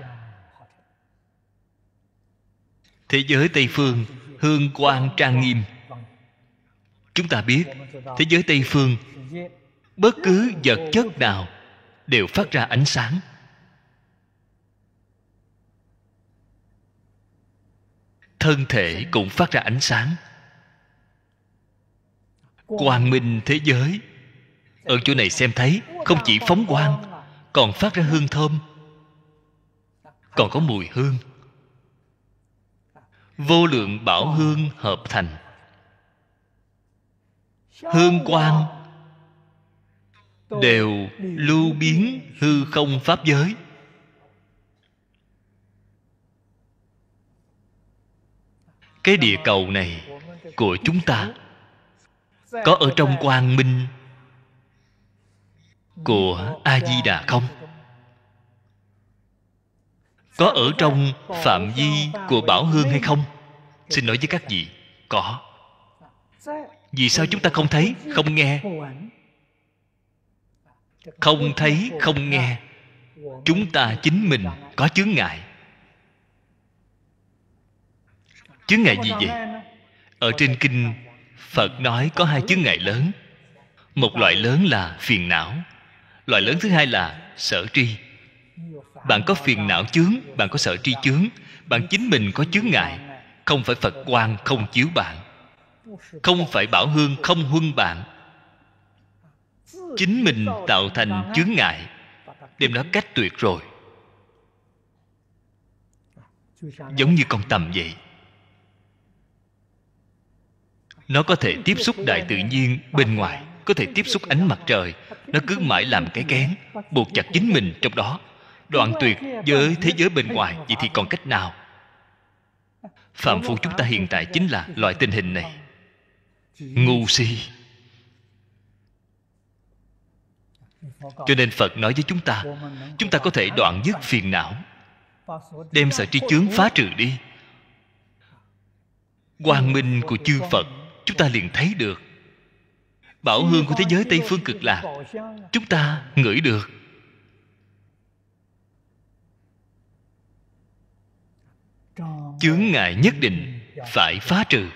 thế giới tây phương hương quang trang nghiêm chúng ta biết thế giới tây phương bất cứ vật chất nào đều phát ra ánh sáng thân thể cũng phát ra ánh sáng quang minh thế giới ở chỗ này xem thấy không chỉ phóng quang còn phát ra hương thơm còn có mùi hương vô lượng bảo hương hợp thành hương quang đều lưu biến hư không pháp giới cái địa cầu này của chúng ta có ở trong quang minh của a di đà không có ở trong phạm vi của bảo hương hay không xin nói với các vị có vì sao chúng ta không thấy không nghe không thấy không nghe chúng ta chính mình có chướng ngại Chướng ngại gì vậy? Ở trên kinh Phật nói có hai chướng ngại lớn Một loại lớn là phiền não Loại lớn thứ hai là sở tri Bạn có phiền não chướng Bạn có sở tri chướng Bạn chính mình có chướng ngại Không phải Phật quan không chiếu bạn Không phải Bảo Hương không huân bạn Chính mình tạo thành chướng ngại Đem nó cách tuyệt rồi Giống như con tầm vậy nó có thể tiếp xúc đại tự nhiên bên ngoài có thể tiếp xúc ánh mặt trời nó cứ mãi làm cái kén buộc chặt chính mình trong đó đoạn tuyệt với thế giới bên ngoài vậy thì còn cách nào phạm phu chúng ta hiện tại chính là loại tình hình này ngu si cho nên phật nói với chúng ta chúng ta có thể đoạn dứt phiền não đem sợ tri chướng phá trừ đi quang minh của chư phật chúng ta liền thấy được bảo hương của thế giới tây phương cực lạc chúng ta ngửi được chướng ngại nhất định phải phá trừ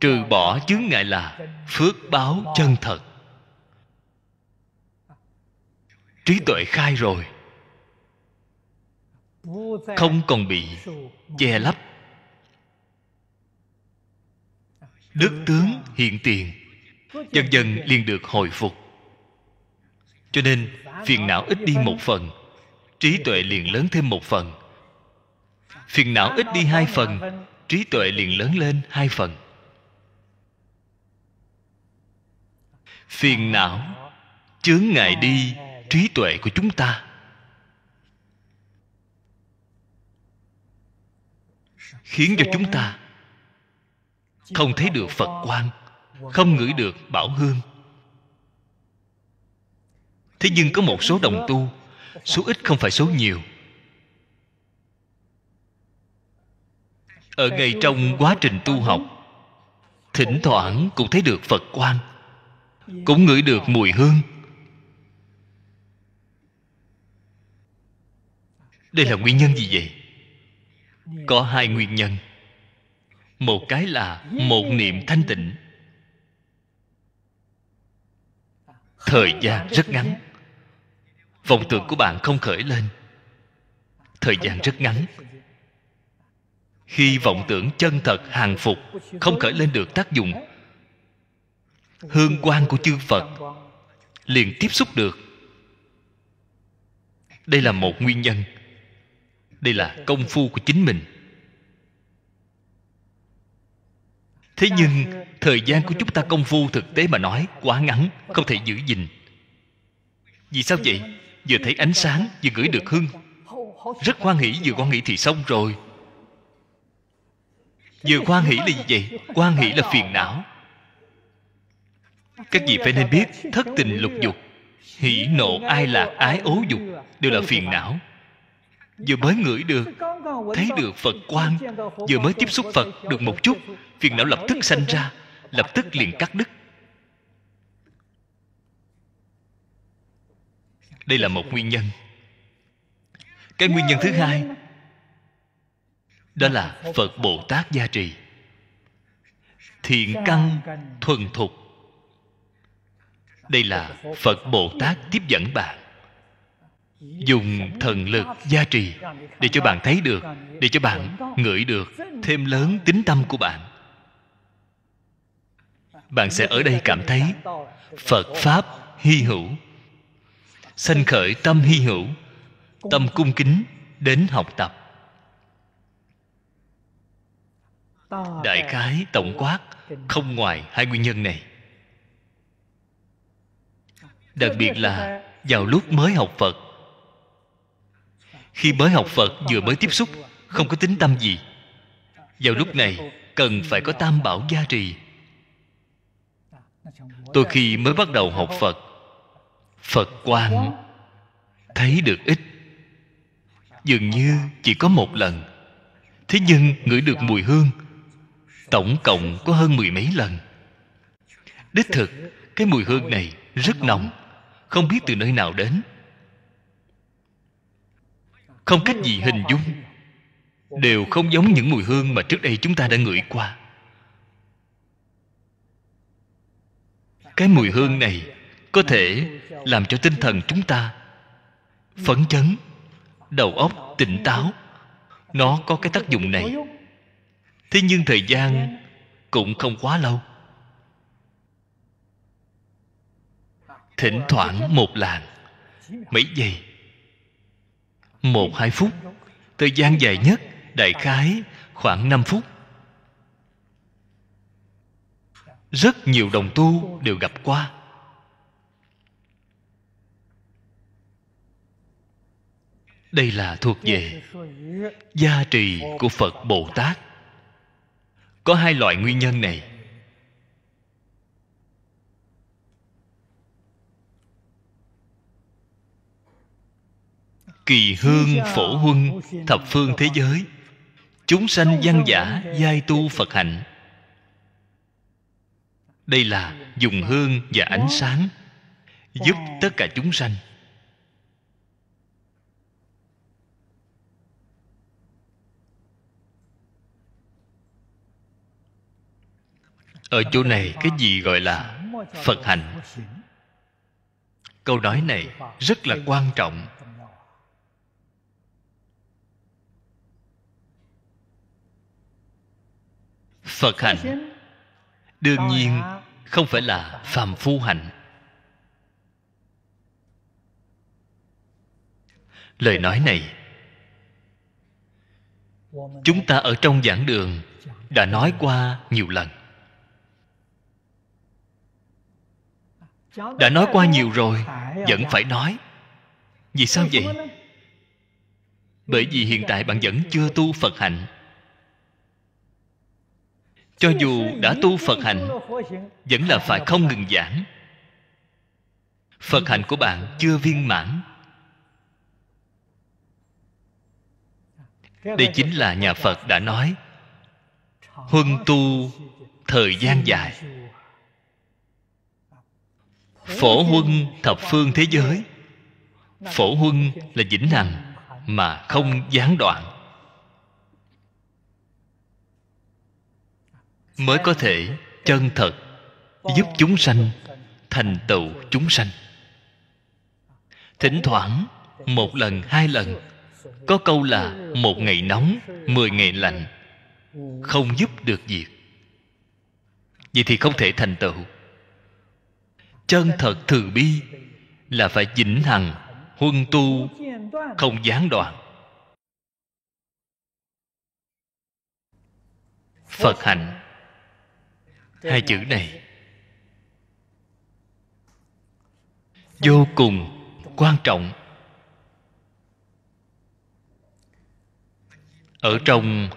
trừ bỏ chướng ngại là phước báo chân thật trí tuệ khai rồi không còn bị che lấp đức tướng hiện tiền dần dần liền được hồi phục cho nên phiền não ít đi một phần trí tuệ liền lớn thêm một phần phiền não ít đi hai phần trí tuệ liền lớn lên hai phần phiền não chướng ngại đi trí tuệ của chúng ta khiến cho chúng ta không thấy được phật quang không ngửi được bảo hương thế nhưng có một số đồng tu số ít không phải số nhiều ở ngay trong quá trình tu học thỉnh thoảng cũng thấy được phật quan cũng ngửi được mùi hương đây là nguyên nhân gì vậy có hai nguyên nhân một cái là một niệm thanh tịnh thời gian rất ngắn vọng tưởng của bạn không khởi lên thời gian rất ngắn khi vọng tưởng chân thật hàng phục không khởi lên được tác dụng hương quang của chư phật liền tiếp xúc được đây là một nguyên nhân đây là công phu của chính mình thế nhưng thời gian của chúng ta công phu thực tế mà nói quá ngắn không thể giữ gìn vì sao vậy vừa thấy ánh sáng vừa gửi được hương rất hoan hỷ vừa hoan hỷ thì xong rồi vừa hoan hỷ là gì vậy hoan hỷ là phiền não các vị phải nên biết thất tình lục dục hỷ nộ ai lạc ái ố dục đều là phiền não vừa mới ngửi được thấy được phật quang vừa mới tiếp xúc phật được một chút phiền não lập tức sanh ra lập tức liền cắt đứt đây là một nguyên nhân cái nguyên nhân thứ hai đó là phật bồ tát gia trì thiện căn thuần thục đây là phật bồ tát tiếp dẫn bạn dùng thần lực gia trì để cho bạn thấy được để cho bạn ngửi được thêm lớn tính tâm của bạn bạn sẽ ở đây cảm thấy phật pháp hy hữu sanh khởi tâm hy hữu tâm cung kính đến học tập đại khái tổng quát không ngoài hai nguyên nhân này đặc biệt là vào lúc mới học phật khi mới học phật vừa mới tiếp xúc không có tính tâm gì vào lúc này cần phải có tam bảo gia trì tôi khi mới bắt đầu học phật phật quan thấy được ít dường như chỉ có một lần thế nhưng ngửi được mùi hương tổng cộng có hơn mười mấy lần đích thực cái mùi hương này rất nồng không biết từ nơi nào đến không cách gì hình dung đều không giống những mùi hương mà trước đây chúng ta đã ngửi qua cái mùi hương này có thể làm cho tinh thần chúng ta phấn chấn đầu óc tỉnh táo nó có cái tác dụng này thế nhưng thời gian cũng không quá lâu thỉnh thoảng một làng mấy giây một hai phút thời gian dài nhất đại khái khoảng 5 phút rất nhiều đồng tu đều gặp qua đây là thuộc về gia trì của phật bồ tát có hai loại nguyên nhân này kỳ hương phổ huân thập phương thế giới chúng sanh văn giả giai tu phật hạnh đây là dùng hương và ánh sáng giúp tất cả chúng sanh ở chỗ này cái gì gọi là phật hạnh câu nói này rất là quan trọng phật hạnh đương nhiên không phải là phàm phu hạnh lời nói này chúng ta ở trong giảng đường đã nói qua nhiều lần đã nói qua nhiều rồi vẫn phải nói vì sao vậy bởi vì hiện tại bạn vẫn chưa tu phật hạnh cho dù đã tu phật hành vẫn là phải không ngừng giảng phật hành của bạn chưa viên mãn đây chính là nhà phật đã nói huân tu thời gian dài phổ huân thập phương thế giới phổ huân là vĩnh hằng mà không gián đoạn mới có thể chân thật giúp chúng sanh thành tựu chúng sanh thỉnh thoảng một lần hai lần có câu là một ngày nóng mười ngày lạnh không giúp được việc vậy thì không thể thành tựu chân thật từ bi là phải vĩnh hằng huân tu không gián đoạn phật hạnh hai chữ này vô cùng quan trọng ở trong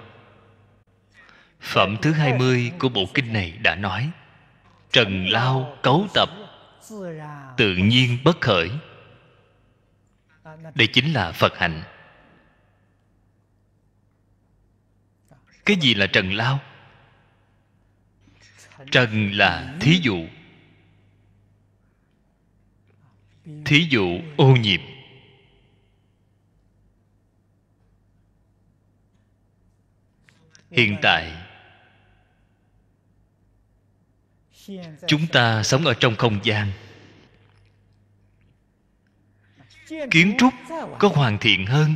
phẩm thứ hai mươi của bộ kinh này đã nói trần lao cấu tập tự nhiên bất khởi đây chính là phật hạnh cái gì là trần lao trần là thí dụ thí dụ ô nhiễm hiện tại chúng ta sống ở trong không gian kiến trúc có hoàn thiện hơn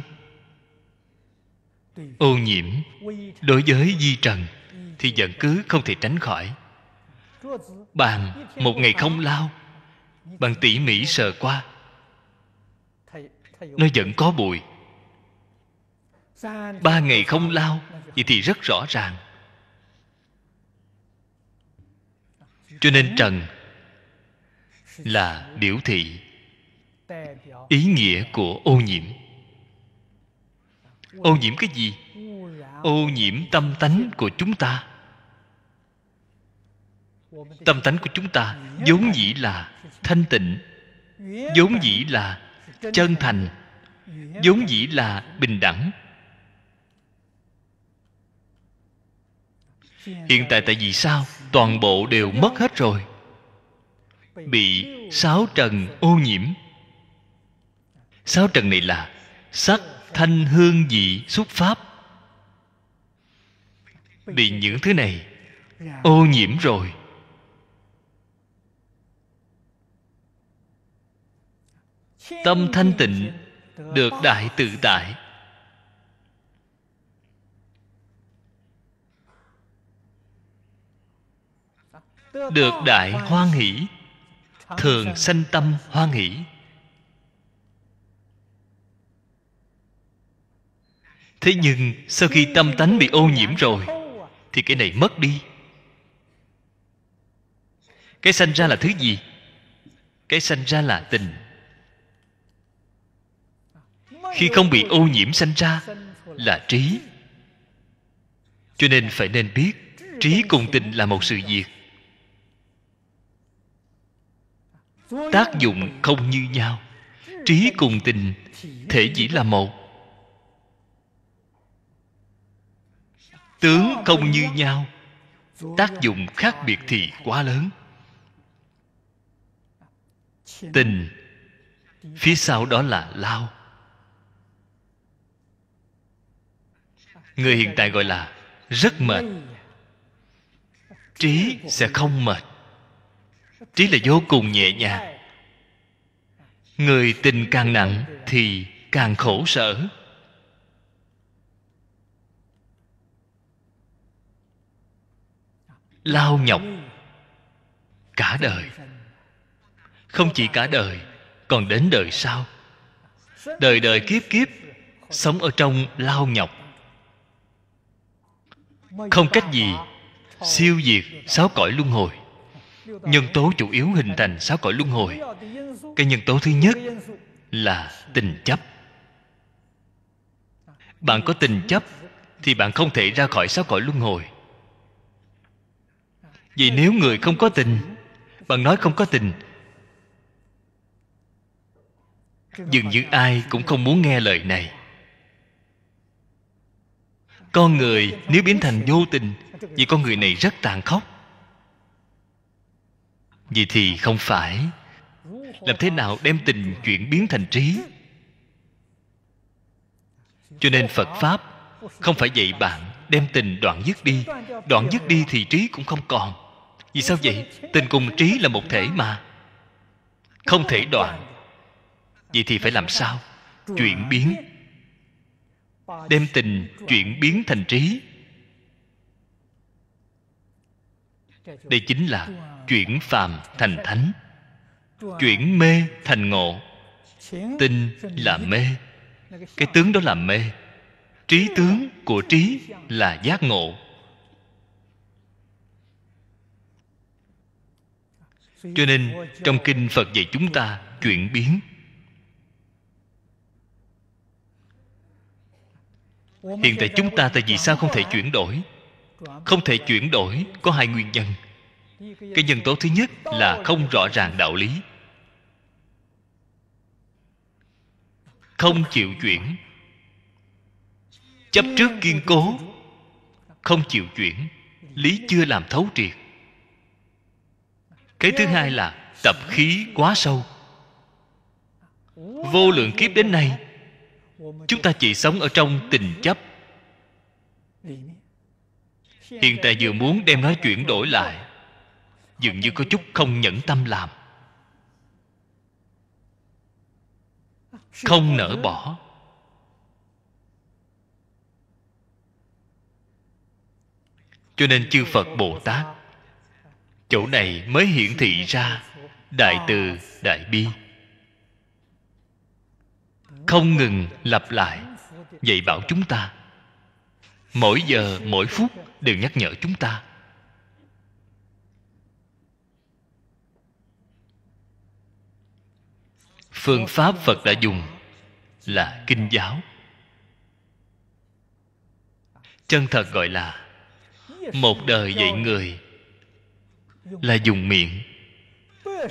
ô nhiễm đối với di trần thì vẫn cứ không thể tránh khỏi bạn một ngày không lao bạn tỉ mỉ sờ qua nó vẫn có bụi ba ngày không lao vậy thì rất rõ ràng cho nên trần là biểu thị ý nghĩa của ô nhiễm ô nhiễm cái gì ô nhiễm tâm tánh của chúng ta tâm tánh của chúng ta vốn dĩ là thanh tịnh vốn dĩ là chân thành vốn dĩ là bình đẳng hiện tại tại vì sao toàn bộ đều mất hết rồi bị sáu trần ô nhiễm sáu trần này là sắc thanh hương vị xuất pháp bị những thứ này ô nhiễm rồi tâm thanh tịnh được đại tự tại được đại hoan hỷ thường sanh tâm hoan hỷ thế nhưng sau khi tâm tánh bị ô nhiễm rồi thì cái này mất đi cái sanh ra là thứ gì cái sanh ra là tình khi không bị ô nhiễm sanh ra là trí cho nên phải nên biết trí cùng tình là một sự việc tác dụng không như nhau trí cùng tình thể chỉ là một tướng không như nhau tác dụng khác biệt thì quá lớn tình phía sau đó là lao người hiện tại gọi là rất mệt trí sẽ không mệt trí là vô cùng nhẹ nhàng người tình càng nặng thì càng khổ sở lao nhọc cả đời không chỉ cả đời còn đến đời sau đời đời kiếp kiếp sống ở trong lao nhọc không cách gì siêu diệt sáu cõi luân hồi nhân tố chủ yếu hình thành sáu cõi luân hồi cái nhân tố thứ nhất là tình chấp bạn có tình chấp thì bạn không thể ra khỏi sáu cõi luân hồi vì nếu người không có tình bạn nói không có tình dường như ai cũng không muốn nghe lời này con người nếu biến thành vô tình vì con người này rất tàn khốc vì thì không phải làm thế nào đem tình chuyển biến thành trí cho nên phật pháp không phải dạy bạn đem tình đoạn dứt đi đoạn dứt đi thì trí cũng không còn vì sao vậy tình cùng trí là một thể mà không thể đoạn vậy thì phải làm sao chuyển biến đem tình chuyển biến thành trí đây chính là chuyển phàm thành thánh chuyển mê thành ngộ tinh là mê cái tướng đó là mê trí tướng của trí là giác ngộ cho nên trong kinh phật dạy chúng ta chuyển biến hiện tại chúng ta tại vì sao không thể chuyển đổi không thể chuyển đổi có hai nguyên nhân cái nhân tố thứ nhất là không rõ ràng đạo lý không chịu chuyển chấp trước kiên cố không chịu chuyển lý chưa làm thấu triệt cái thứ hai là tập khí quá sâu vô lượng kiếp đến nay chúng ta chỉ sống ở trong tình chấp hiện tại vừa muốn đem nó chuyển đổi lại dường như có chút không nhẫn tâm làm không nỡ bỏ cho nên chư phật bồ tát chỗ này mới hiển thị ra đại từ đại bi không ngừng lặp lại dạy bảo chúng ta mỗi giờ mỗi phút đều nhắc nhở chúng ta phương pháp phật đã dùng là kinh giáo chân thật gọi là một đời dạy người là dùng miệng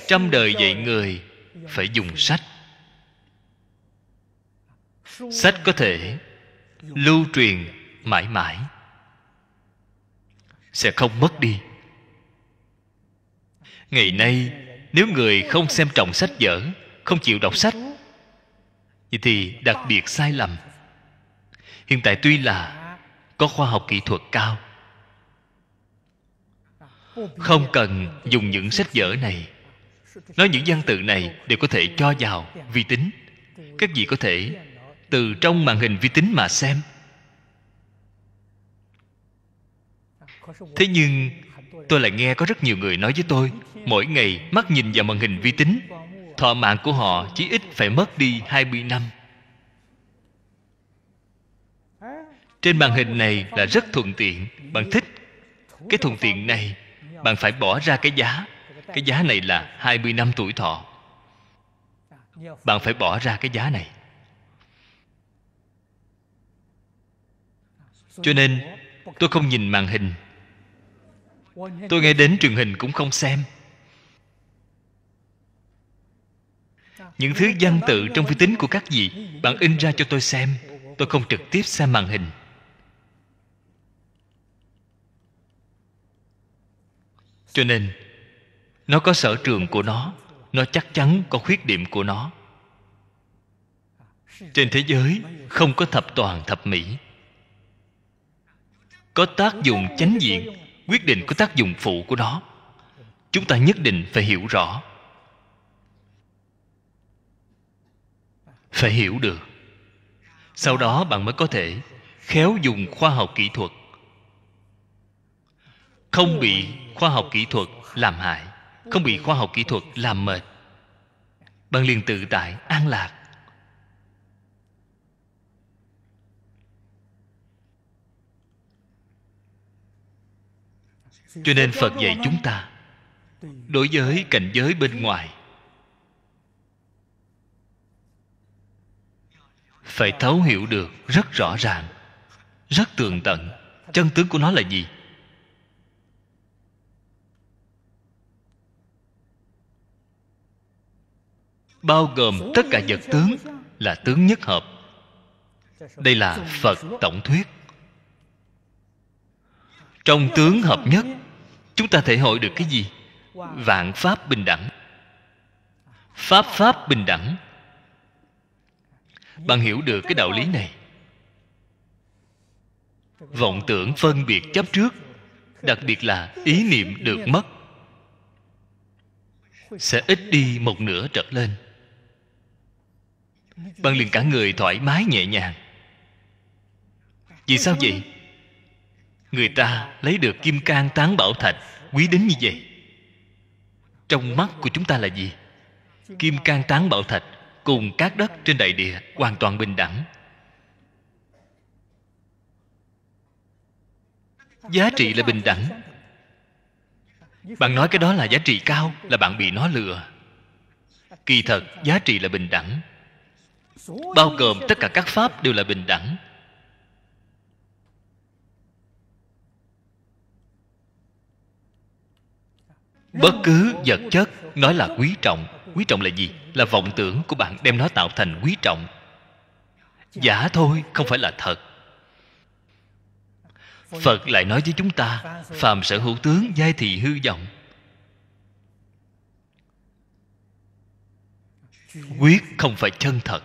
trăm đời dạy người phải dùng sách sách có thể lưu truyền mãi mãi sẽ không mất đi ngày nay nếu người không xem trọng sách vở không chịu đọc sách vậy thì đặc biệt sai lầm hiện tại tuy là có khoa học kỹ thuật cao không cần dùng những sách vở này nói những văn tự này đều có thể cho vào vi tính các vị có thể từ trong màn hình vi tính mà xem thế nhưng tôi lại nghe có rất nhiều người nói với tôi mỗi ngày mắt nhìn vào màn hình vi tính thọ mạng của họ chỉ ít phải mất đi 20 năm trên màn hình này là rất thuận tiện bạn thích cái thuận tiện này bạn phải bỏ ra cái giá cái giá này là 20 năm tuổi thọ bạn phải bỏ ra cái giá này cho nên tôi không nhìn màn hình tôi nghe đến truyền hình cũng không xem những thứ văn tự trong vi tính của các vị bạn in ra cho tôi xem tôi không trực tiếp xem màn hình cho nên nó có sở trường của nó nó chắc chắn có khuyết điểm của nó trên thế giới không có thập toàn thập mỹ có tác dụng chánh diện quyết định có tác dụng phụ của nó chúng ta nhất định phải hiểu rõ phải hiểu được sau đó bạn mới có thể khéo dùng khoa học kỹ thuật không bị khoa học kỹ thuật làm hại không bị khoa học kỹ thuật làm mệt bạn liền tự tại an lạc cho nên phật dạy chúng ta đối với cảnh giới bên ngoài phải thấu hiểu được rất rõ ràng rất tường tận chân tướng của nó là gì bao gồm tất cả vật tướng là tướng nhất hợp đây là phật tổng thuyết trong tướng hợp nhất chúng ta thể hội được cái gì vạn pháp bình đẳng pháp pháp bình đẳng bạn hiểu được cái đạo lý này vọng tưởng phân biệt chấp trước đặc biệt là ý niệm được mất sẽ ít đi một nửa trở lên bạn liền cả người thoải mái nhẹ nhàng vì sao vậy người ta lấy được kim cang tán bảo thạch quý đến như vậy trong mắt của chúng ta là gì kim cang tán bảo thạch cùng các đất trên đại địa hoàn toàn bình đẳng giá trị là bình đẳng bạn nói cái đó là giá trị cao là bạn bị nó lừa kỳ thật giá trị là bình đẳng bao gồm tất cả các pháp đều là bình đẳng bất cứ vật chất nói là quý trọng quý trọng là gì là vọng tưởng của bạn đem nó tạo thành quý trọng giả thôi không phải là thật phật lại nói với chúng ta phàm sở hữu tướng giai thị hư vọng quyết không phải chân thật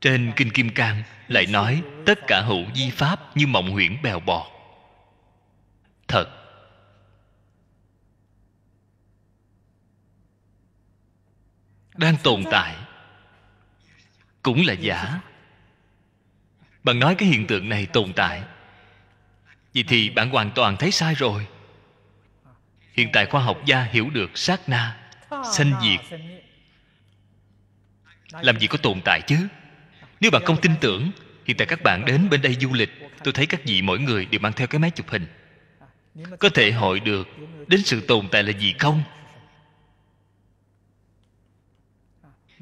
trên kinh kim cang lại nói tất cả hữu di pháp như mộng huyễn bèo bọt thật đang tồn tại cũng là giả bạn nói cái hiện tượng này tồn tại vậy thì bạn hoàn toàn thấy sai rồi hiện tại khoa học gia hiểu được sát na sanh diệt làm gì có tồn tại chứ nếu bạn không tin tưởng hiện tại các bạn đến bên đây du lịch tôi thấy các vị mỗi người đều mang theo cái máy chụp hình có thể hội được đến sự tồn tại là gì không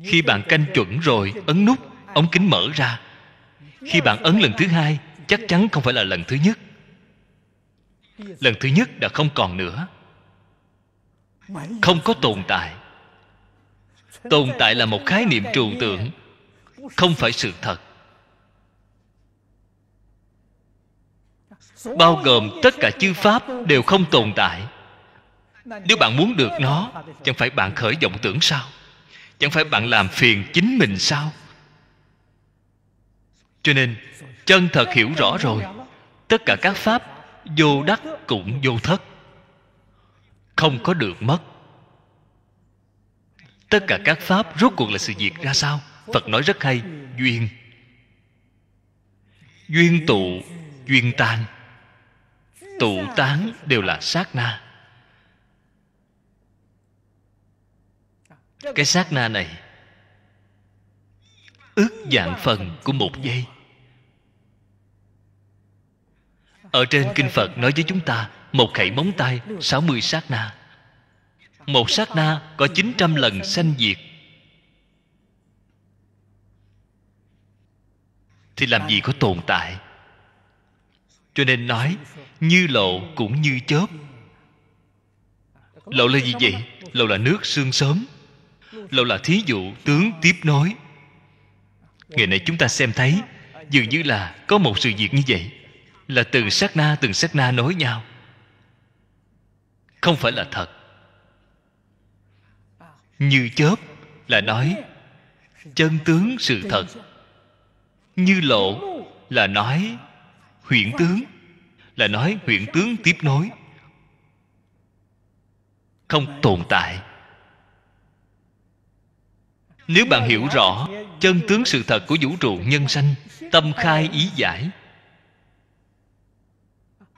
khi bạn canh chuẩn rồi ấn nút ống kính mở ra khi bạn ấn lần thứ hai chắc chắn không phải là lần thứ nhất lần thứ nhất đã không còn nữa không có tồn tại tồn tại là một khái niệm trừu tượng không phải sự thật bao gồm tất cả chư pháp đều không tồn tại nếu bạn muốn được nó chẳng phải bạn khởi vọng tưởng sao chẳng phải bạn làm phiền chính mình sao cho nên chân thật hiểu rõ rồi tất cả các pháp vô đắc cũng vô thất không có được mất tất cả các pháp rốt cuộc là sự việc ra sao phật nói rất hay duyên duyên tụ duyên tan tụ tán đều là sát na cái sát na này ước dạng phần của một giây ở trên kinh phật nói với chúng ta một khẩy móng tay 60 sát na một sát na có 900 lần sanh diệt thì làm gì có tồn tại cho nên nói như lộ cũng như chớp lộ là gì vậy lộ là nước xương sớm lâu là thí dụ tướng tiếp nối ngày nay chúng ta xem thấy dường như là có một sự việc như vậy là từ sát na từng sát na nối nhau không phải là thật như chớp là nói chân tướng sự thật như lộ là nói huyện tướng là nói huyện tướng tiếp nối không tồn tại nếu bạn hiểu rõ chân tướng sự thật của vũ trụ nhân sanh tâm khai ý giải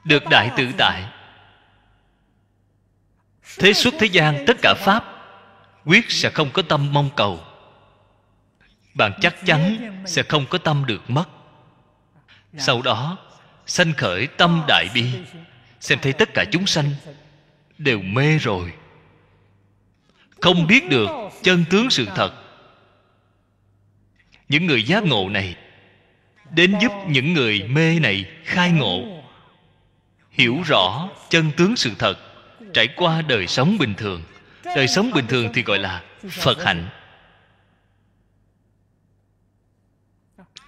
được đại tự tại thế xuất thế gian tất cả pháp quyết sẽ không có tâm mong cầu bạn chắc chắn sẽ không có tâm được mất sau đó sanh khởi tâm đại bi xem thấy tất cả chúng sanh đều mê rồi không biết được chân tướng sự thật những người giác ngộ này đến giúp những người mê này khai ngộ hiểu rõ chân tướng sự thật trải qua đời sống bình thường đời sống bình thường thì gọi là phật hạnh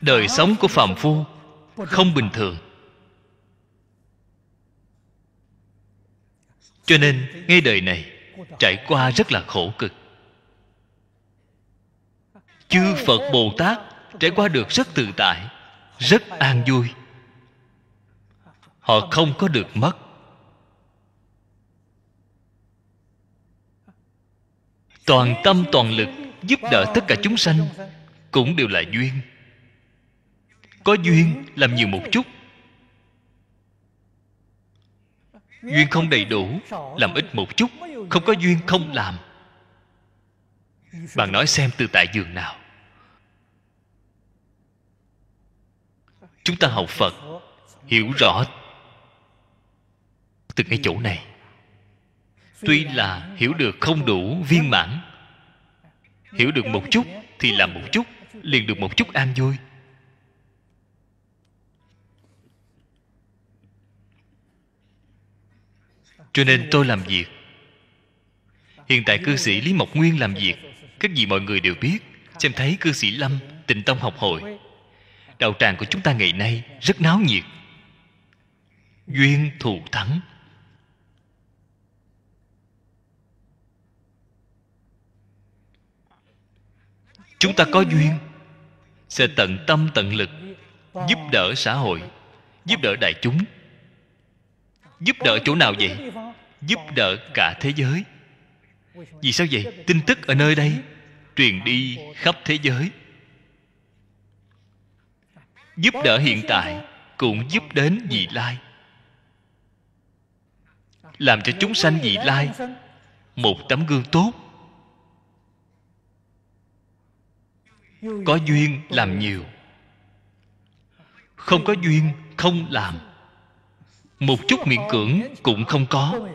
đời sống của phàm phu không bình thường cho nên ngay đời này trải qua rất là khổ cực chư phật bồ tát trải qua được rất tự tại rất an vui họ không có được mất toàn tâm toàn lực giúp đỡ tất cả chúng sanh cũng đều là duyên có duyên làm nhiều một chút duyên không đầy đủ làm ít một chút không có duyên không làm bạn nói xem từ tại giường nào chúng ta học phật hiểu rõ từ cái chỗ này tuy là hiểu được không đủ viên mãn hiểu được một chút thì làm một chút liền được một chút an vui cho nên tôi làm việc hiện tại cư sĩ lý mộc nguyên làm việc các vị mọi người đều biết xem thấy cư sĩ lâm tịnh tông học hội đạo tràng của chúng ta ngày nay rất náo nhiệt duyên thù thắng chúng ta có duyên sẽ tận tâm tận lực giúp đỡ xã hội giúp đỡ đại chúng giúp đỡ chỗ nào vậy giúp đỡ cả thế giới vì sao vậy tin tức ở nơi đây truyền đi khắp thế giới giúp đỡ hiện tại cũng giúp đến vị lai làm cho chúng sanh vị lai một tấm gương tốt có duyên làm nhiều không có duyên không làm một chút miễn cưỡng cũng không có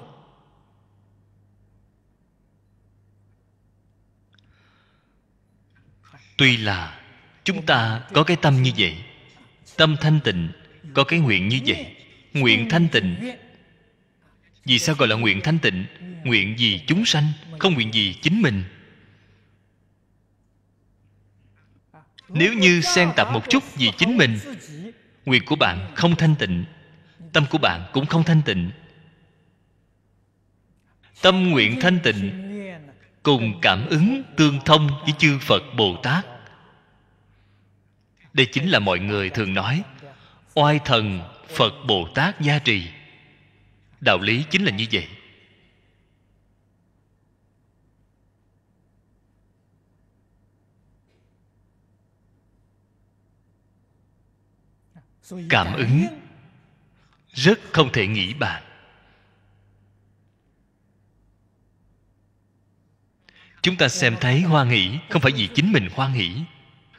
tuy là chúng ta có cái tâm như vậy tâm thanh tịnh có cái nguyện như vậy nguyện thanh tịnh vì sao gọi là nguyện thanh tịnh nguyện gì chúng sanh không nguyện gì chính mình nếu như xen tạp một chút vì chính mình nguyện của bạn không thanh tịnh tâm của bạn cũng không thanh tịnh tâm nguyện thanh tịnh cùng cảm ứng tương thông với chư phật bồ tát đây chính là mọi người thường nói oai thần phật bồ tát gia trì đạo lý chính là như vậy cảm ứng rất không thể nghĩ bàn chúng ta xem thấy hoa nghĩ không phải vì chính mình hoa nghĩ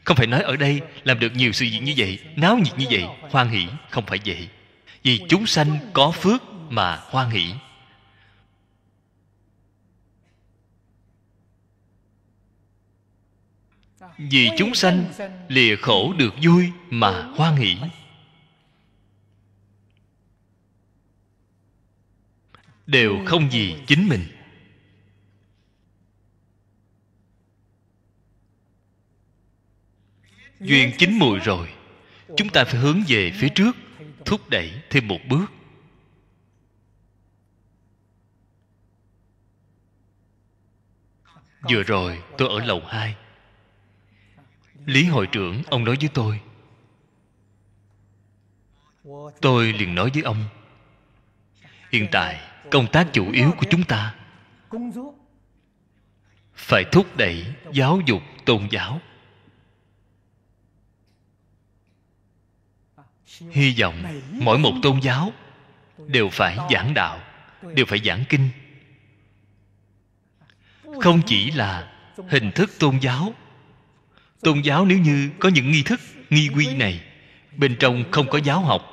không phải nói ở đây làm được nhiều sự việc như vậy náo nhiệt như vậy hoan hỷ không phải vậy vì chúng sanh có phước mà hoan hỷ vì chúng sanh lìa khổ được vui mà hoan hỷ đều không vì chính mình duyên chín mùi rồi chúng ta phải hướng về phía trước thúc đẩy thêm một bước vừa rồi tôi ở lầu hai lý hội trưởng ông nói với tôi tôi liền nói với ông hiện tại công tác chủ yếu của chúng ta phải thúc đẩy giáo dục tôn giáo hy vọng mỗi một tôn giáo đều phải giảng đạo đều phải giảng kinh không chỉ là hình thức tôn giáo tôn giáo nếu như có những nghi thức nghi quy này bên trong không có giáo học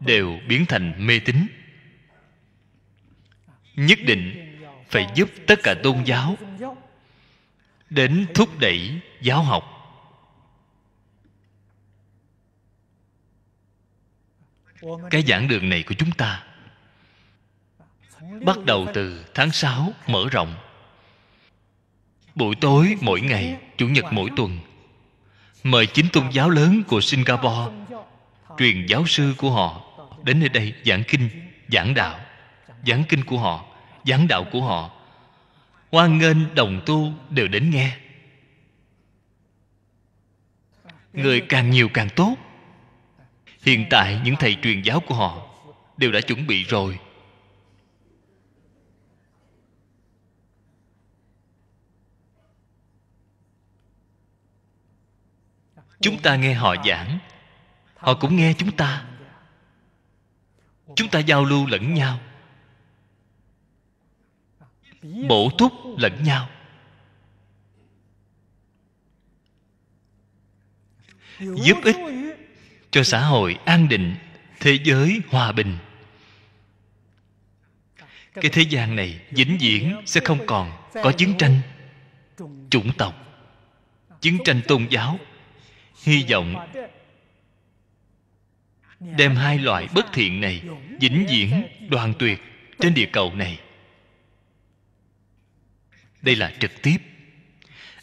đều biến thành mê tín nhất định phải giúp tất cả tôn giáo đến thúc đẩy giáo học cái giảng đường này của chúng ta bắt đầu từ tháng 6 mở rộng buổi tối mỗi ngày chủ nhật mỗi tuần mời chính tôn giáo lớn của singapore truyền giáo sư của họ đến nơi đây giảng kinh giảng đạo giảng kinh của họ giảng đạo của họ hoan nghênh đồng tu đều đến nghe người càng nhiều càng tốt hiện tại những thầy truyền giáo của họ đều đã chuẩn bị rồi chúng ta nghe họ giảng họ cũng nghe chúng ta chúng ta giao lưu lẫn nhau bổ túc lẫn nhau giúp ích cho xã hội an định thế giới hòa bình cái thế gian này vĩnh viễn sẽ không còn có chiến tranh chủng tộc chiến tranh tôn giáo hy vọng đem hai loại bất thiện này vĩnh viễn đoàn tuyệt trên địa cầu này đây là trực tiếp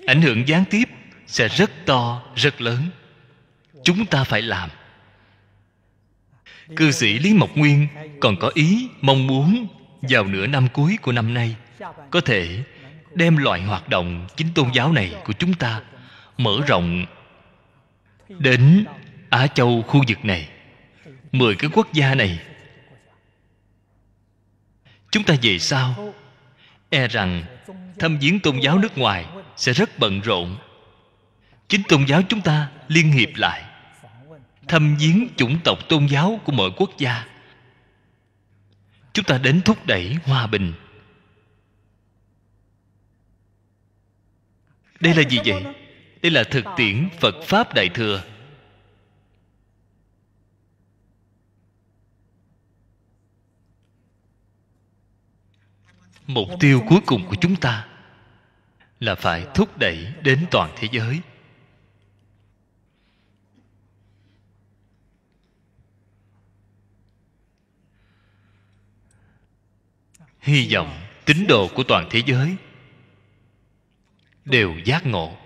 ảnh hưởng gián tiếp sẽ rất to rất lớn chúng ta phải làm cư sĩ lý mộc nguyên còn có ý mong muốn vào nửa năm cuối của năm nay có thể đem loại hoạt động chính tôn giáo này của chúng ta mở rộng đến á châu khu vực này mười cái quốc gia này chúng ta về sau e rằng thăm viếng tôn giáo nước ngoài sẽ rất bận rộn chính tôn giáo chúng ta liên hiệp lại thâm viếng chủng tộc tôn giáo của mọi quốc gia chúng ta đến thúc đẩy hòa bình đây là gì vậy đây là thực tiễn phật pháp đại thừa mục tiêu cuối cùng của chúng ta là phải thúc đẩy đến toàn thế giới hy vọng tín đồ của toàn thế giới đều giác ngộ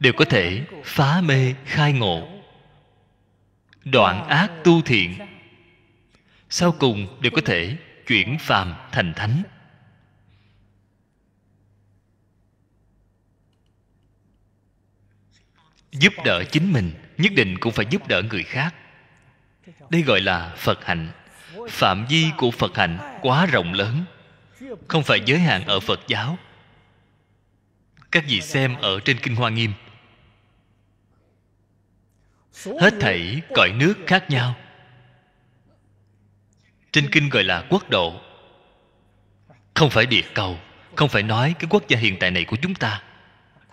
đều có thể phá mê khai ngộ đoạn ác tu thiện sau cùng đều có thể chuyển phàm thành thánh giúp đỡ chính mình nhất định cũng phải giúp đỡ người khác đây gọi là phật hạnh phạm vi của phật hạnh quá rộng lớn không phải giới hạn ở phật giáo các vị xem ở trên kinh hoa nghiêm hết thảy cõi nước khác nhau trên kinh gọi là quốc độ không phải địa cầu không phải nói cái quốc gia hiện tại này của chúng ta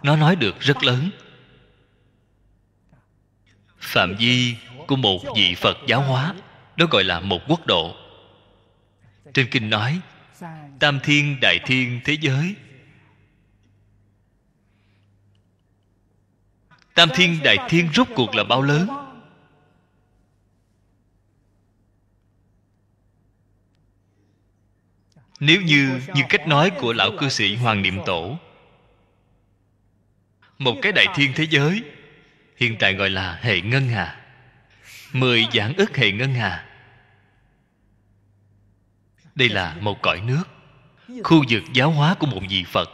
nó nói được rất lớn phạm vi của một vị phật giáo hóa đó gọi là một quốc độ trên kinh nói tam thiên đại thiên thế giới tam thiên đại thiên rốt cuộc là bao lớn nếu như như cách nói của lão cư sĩ hoàng niệm tổ một cái đại thiên thế giới hiện tại gọi là hệ ngân hà mười giảng ức hệ ngân hà đây là một cõi nước khu vực giáo hóa của một vị phật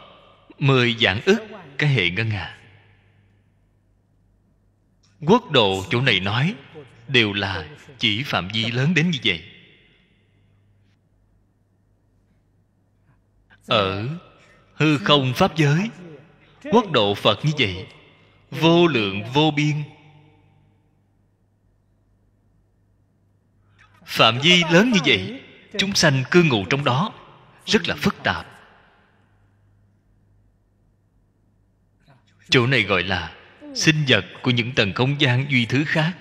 mười dạng ức cái hệ ngân hà quốc độ chỗ này nói đều là chỉ phạm vi lớn đến như vậy ở hư không pháp giới quốc độ phật như vậy vô lượng vô biên phạm vi lớn như vậy chúng sanh cư ngụ trong đó rất là phức tạp chỗ này gọi là sinh vật của những tầng không gian duy thứ khác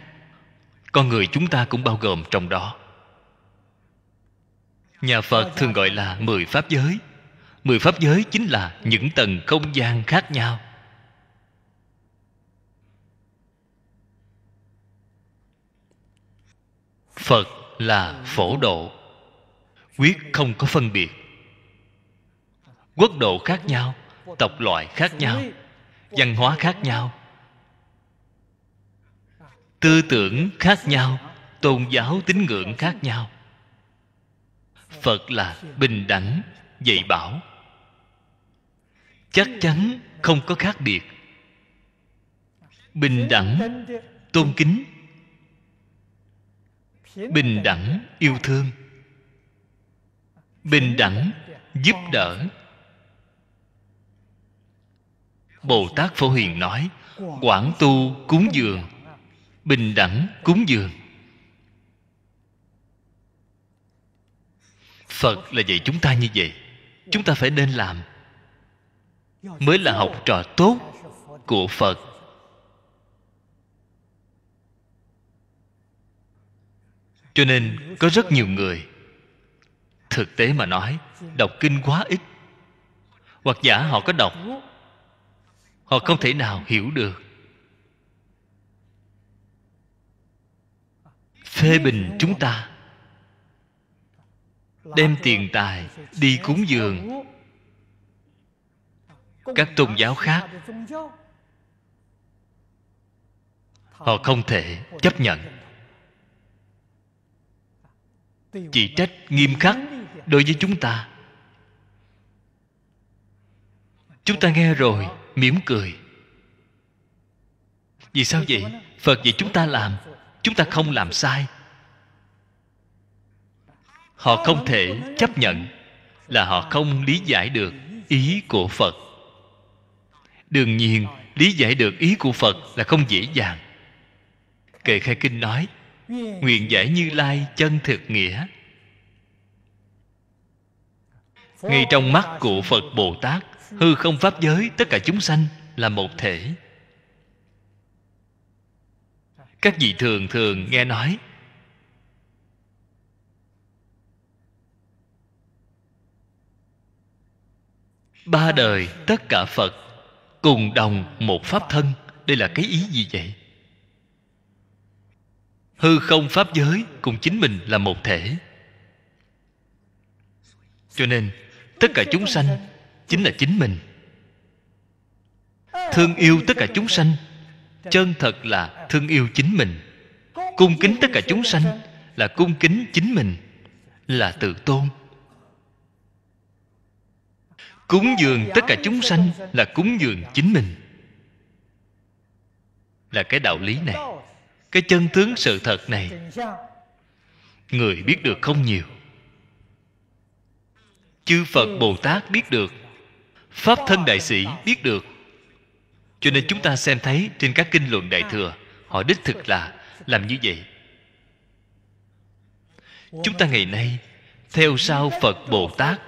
con người chúng ta cũng bao gồm trong đó nhà phật thường gọi là mười pháp giới mười pháp giới chính là những tầng không gian khác nhau phật là phổ độ quyết không có phân biệt quốc độ khác nhau tộc loại khác nhau văn hóa khác nhau tư tưởng khác nhau tôn giáo tín ngưỡng khác nhau phật là bình đẳng dạy bảo chắc chắn không có khác biệt bình đẳng tôn kính bình đẳng yêu thương bình đẳng giúp đỡ bồ tát phổ hiền nói quảng tu cúng dường bình đẳng cúng dường phật là dạy chúng ta như vậy chúng ta phải nên làm mới là học trò tốt của phật cho nên có rất nhiều người thực tế mà nói đọc kinh quá ít hoặc giả họ có đọc họ không thể nào hiểu được phê bình chúng ta đem tiền tài đi cúng dường các tôn giáo khác họ không thể chấp nhận chỉ trách nghiêm khắc đối với chúng ta chúng ta nghe rồi mỉm cười vì sao vậy phật vậy chúng ta làm chúng ta không làm sai họ không thể chấp nhận là họ không lý giải được ý của phật đương nhiên lý giải được ý của phật là không dễ dàng kệ khai kinh nói nguyện giải như lai chân thực nghĩa ngay trong mắt của phật bồ tát hư không pháp giới tất cả chúng sanh là một thể các vị thường thường nghe nói ba đời tất cả phật cùng đồng một pháp thân đây là cái ý gì vậy hư không pháp giới cùng chính mình là một thể cho nên tất cả chúng sanh chính là chính mình thương yêu tất cả chúng sanh chân thật là thương yêu chính mình cung kính tất cả chúng sanh là cung kính chính mình là tự tôn cúng dường tất cả chúng sanh là cúng dường chính mình là cái đạo lý này cái chân tướng sự thật này người biết được không nhiều chư phật ừ. bồ tát biết được pháp thân đại sĩ biết được cho nên chúng ta xem thấy trên các kinh luận đại thừa họ đích thực là làm như vậy chúng ta ngày nay theo sau phật bồ tát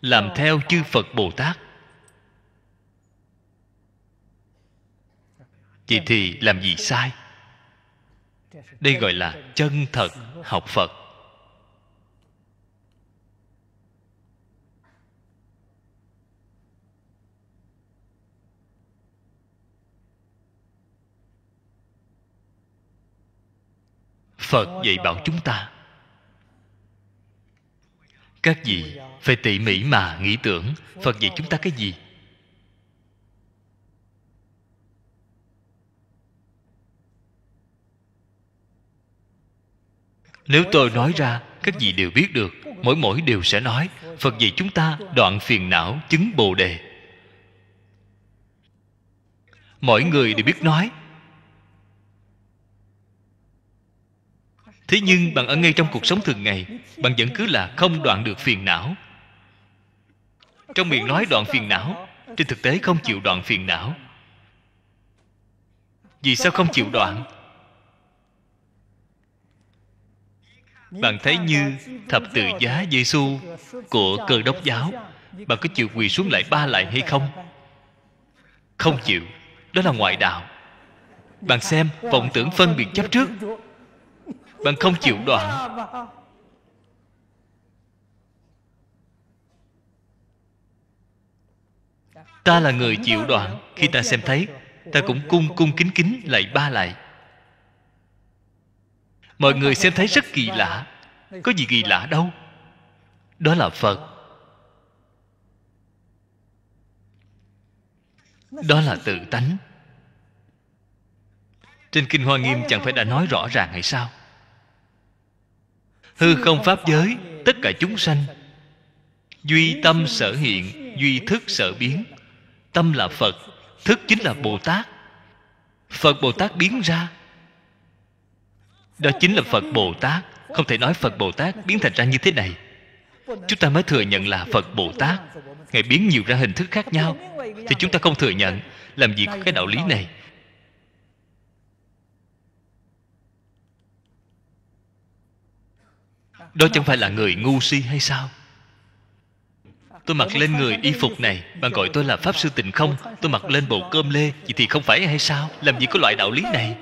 làm theo chư phật bồ tát vậy thì làm gì sai đây gọi là chân thật học phật phật dạy bảo chúng ta các vị phải tỉ mỉ mà nghĩ tưởng phật dạy chúng ta cái gì nếu tôi nói ra các vị đều biết được mỗi mỗi đều sẽ nói phật dạy chúng ta đoạn phiền não chứng bồ đề mỗi người đều biết nói thế nhưng bạn ở ngay trong cuộc sống thường ngày bạn vẫn cứ là không đoạn được phiền não trong miệng nói đoạn phiền não trên thực tế không chịu đoạn phiền não vì sao không chịu đoạn bạn thấy như thập tự giá giê xu của cơ đốc giáo bạn có chịu quỳ xuống lại ba lại hay không không chịu đó là ngoại đạo bạn xem vọng tưởng phân biệt chấp trước bạn không chịu đoạn ta là người chịu đoạn khi ta xem thấy ta cũng cung cung kính kính lại ba lại mọi người xem thấy rất kỳ lạ có gì kỳ lạ đâu đó là phật đó là tự tánh trên kinh hoa nghiêm chẳng phải đã nói rõ ràng hay sao hư không pháp giới tất cả chúng sanh duy tâm sở hiện duy thức sở biến tâm là phật thức chính là bồ tát phật bồ tát biến ra đó chính là phật bồ tát không thể nói phật bồ tát biến thành ra như thế này chúng ta mới thừa nhận là phật bồ tát ngài biến nhiều ra hình thức khác nhau thì chúng ta không thừa nhận làm gì có cái đạo lý này Đó chẳng phải là người ngu si hay sao Tôi mặc lên người y phục này Bạn gọi tôi là Pháp Sư Tịnh Không Tôi mặc lên bộ cơm lê Vậy thì không phải hay sao Làm gì có loại đạo lý này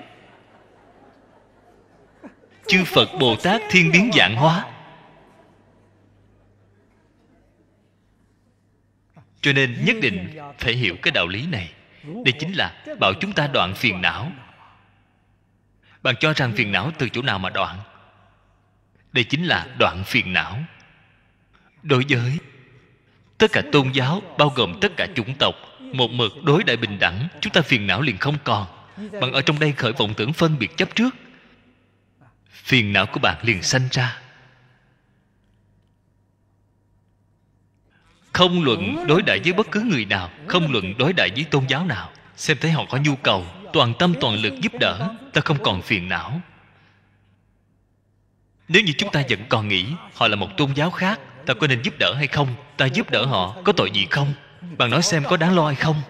Chư Phật Bồ Tát thiên biến dạng hóa Cho nên nhất định phải hiểu cái đạo lý này Đây chính là bảo chúng ta đoạn phiền não Bạn cho rằng phiền não từ chỗ nào mà đoạn đây chính là đoạn phiền não đối với tất cả tôn giáo bao gồm tất cả chủng tộc một mực đối đại bình đẳng chúng ta phiền não liền không còn bạn ở trong đây khởi vọng tưởng phân biệt chấp trước phiền não của bạn liền sanh ra không luận đối đại với bất cứ người nào không luận đối đại với tôn giáo nào xem thấy họ có nhu cầu toàn tâm toàn lực giúp đỡ ta không còn phiền não nếu như chúng ta vẫn còn nghĩ họ là một tôn giáo khác ta có nên giúp đỡ hay không ta giúp đỡ họ có tội gì không bạn nói xem có đáng lo hay không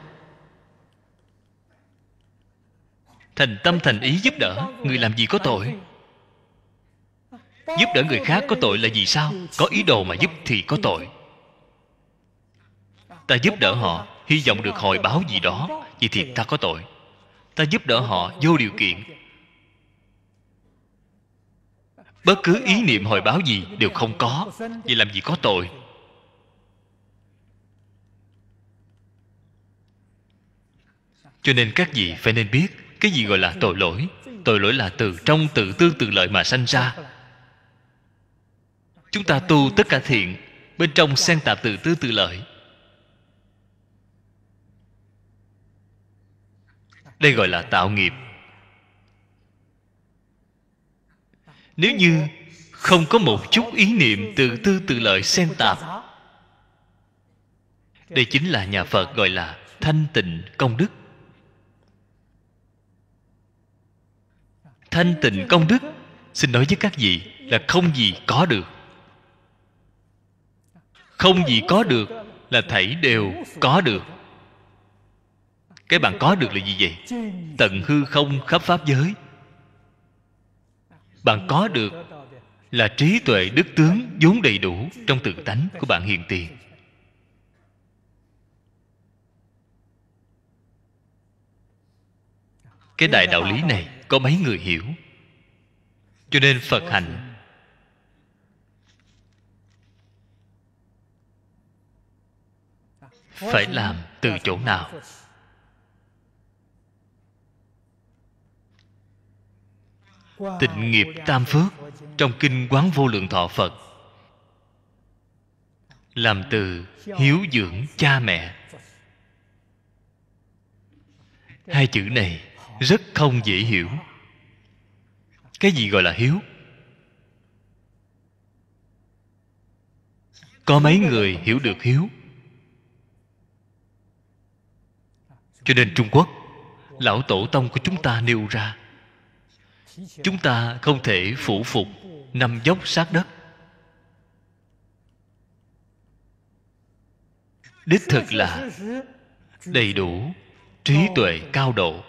thành tâm thành ý giúp đỡ người làm gì có tội giúp đỡ người khác có tội là gì sao có ý đồ mà giúp thì có tội ta giúp đỡ họ hy vọng được hồi báo gì đó vậy thì ta có tội ta giúp đỡ họ vô điều kiện bất cứ ý niệm hồi báo gì đều không có vì làm gì có tội cho nên các vị phải nên biết cái gì gọi là tội lỗi tội lỗi là từ trong tự tư tự lợi mà sanh ra chúng ta tu tất cả thiện bên trong xen tạp tự tư tự lợi đây gọi là tạo nghiệp nếu như không có một chút ý niệm từ tư tự lợi xen tạp đây chính là nhà phật gọi là thanh tịnh công đức thanh tịnh công đức xin nói với các vị là không gì có được không gì có được là thảy đều có được cái bạn có được là gì vậy tận hư không khắp pháp giới bạn có được là trí tuệ đức tướng vốn đầy đủ trong tự tánh của bạn hiện tiền cái đại đạo lý này có mấy người hiểu cho nên phật hành phải làm từ chỗ nào tịnh nghiệp tam phước trong kinh quán vô lượng thọ phật làm từ hiếu dưỡng cha mẹ hai chữ này rất không dễ hiểu cái gì gọi là hiếu có mấy người hiểu được hiếu cho nên trung quốc lão tổ tông của chúng ta nêu ra chúng ta không thể phủ phục nằm dốc sát đất đích thực là đầy đủ trí tuệ cao độ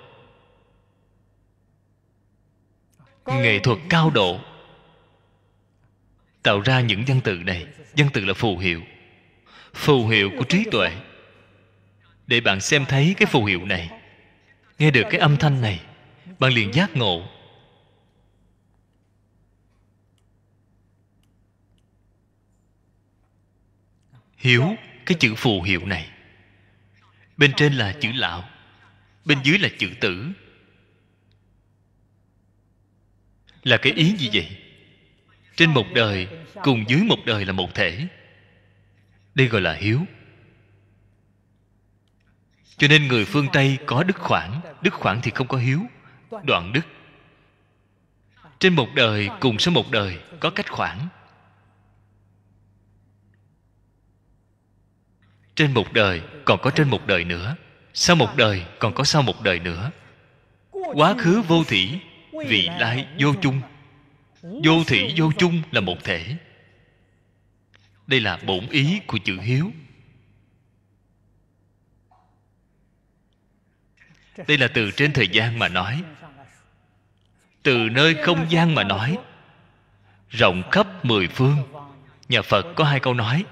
nghệ thuật cao độ tạo ra những văn tự này văn tự là phù hiệu phù hiệu của trí tuệ để bạn xem thấy cái phù hiệu này nghe được cái âm thanh này bạn liền giác ngộ hiếu cái chữ phù hiệu này bên trên là chữ lão bên dưới là chữ tử là cái ý gì vậy trên một đời cùng dưới một đời là một thể đây gọi là hiếu cho nên người phương tây có đức khoản đức khoản thì không có hiếu đoạn đức trên một đời cùng sau một đời có cách khoảng trên một đời còn có trên một đời nữa sau một đời còn có sau một đời nữa quá khứ vô thỉ vị lai vô chung vô thỉ vô chung là một thể đây là bổn ý của chữ hiếu đây là từ trên thời gian mà nói từ nơi không gian mà nói rộng khắp mười phương nhà phật có hai câu nói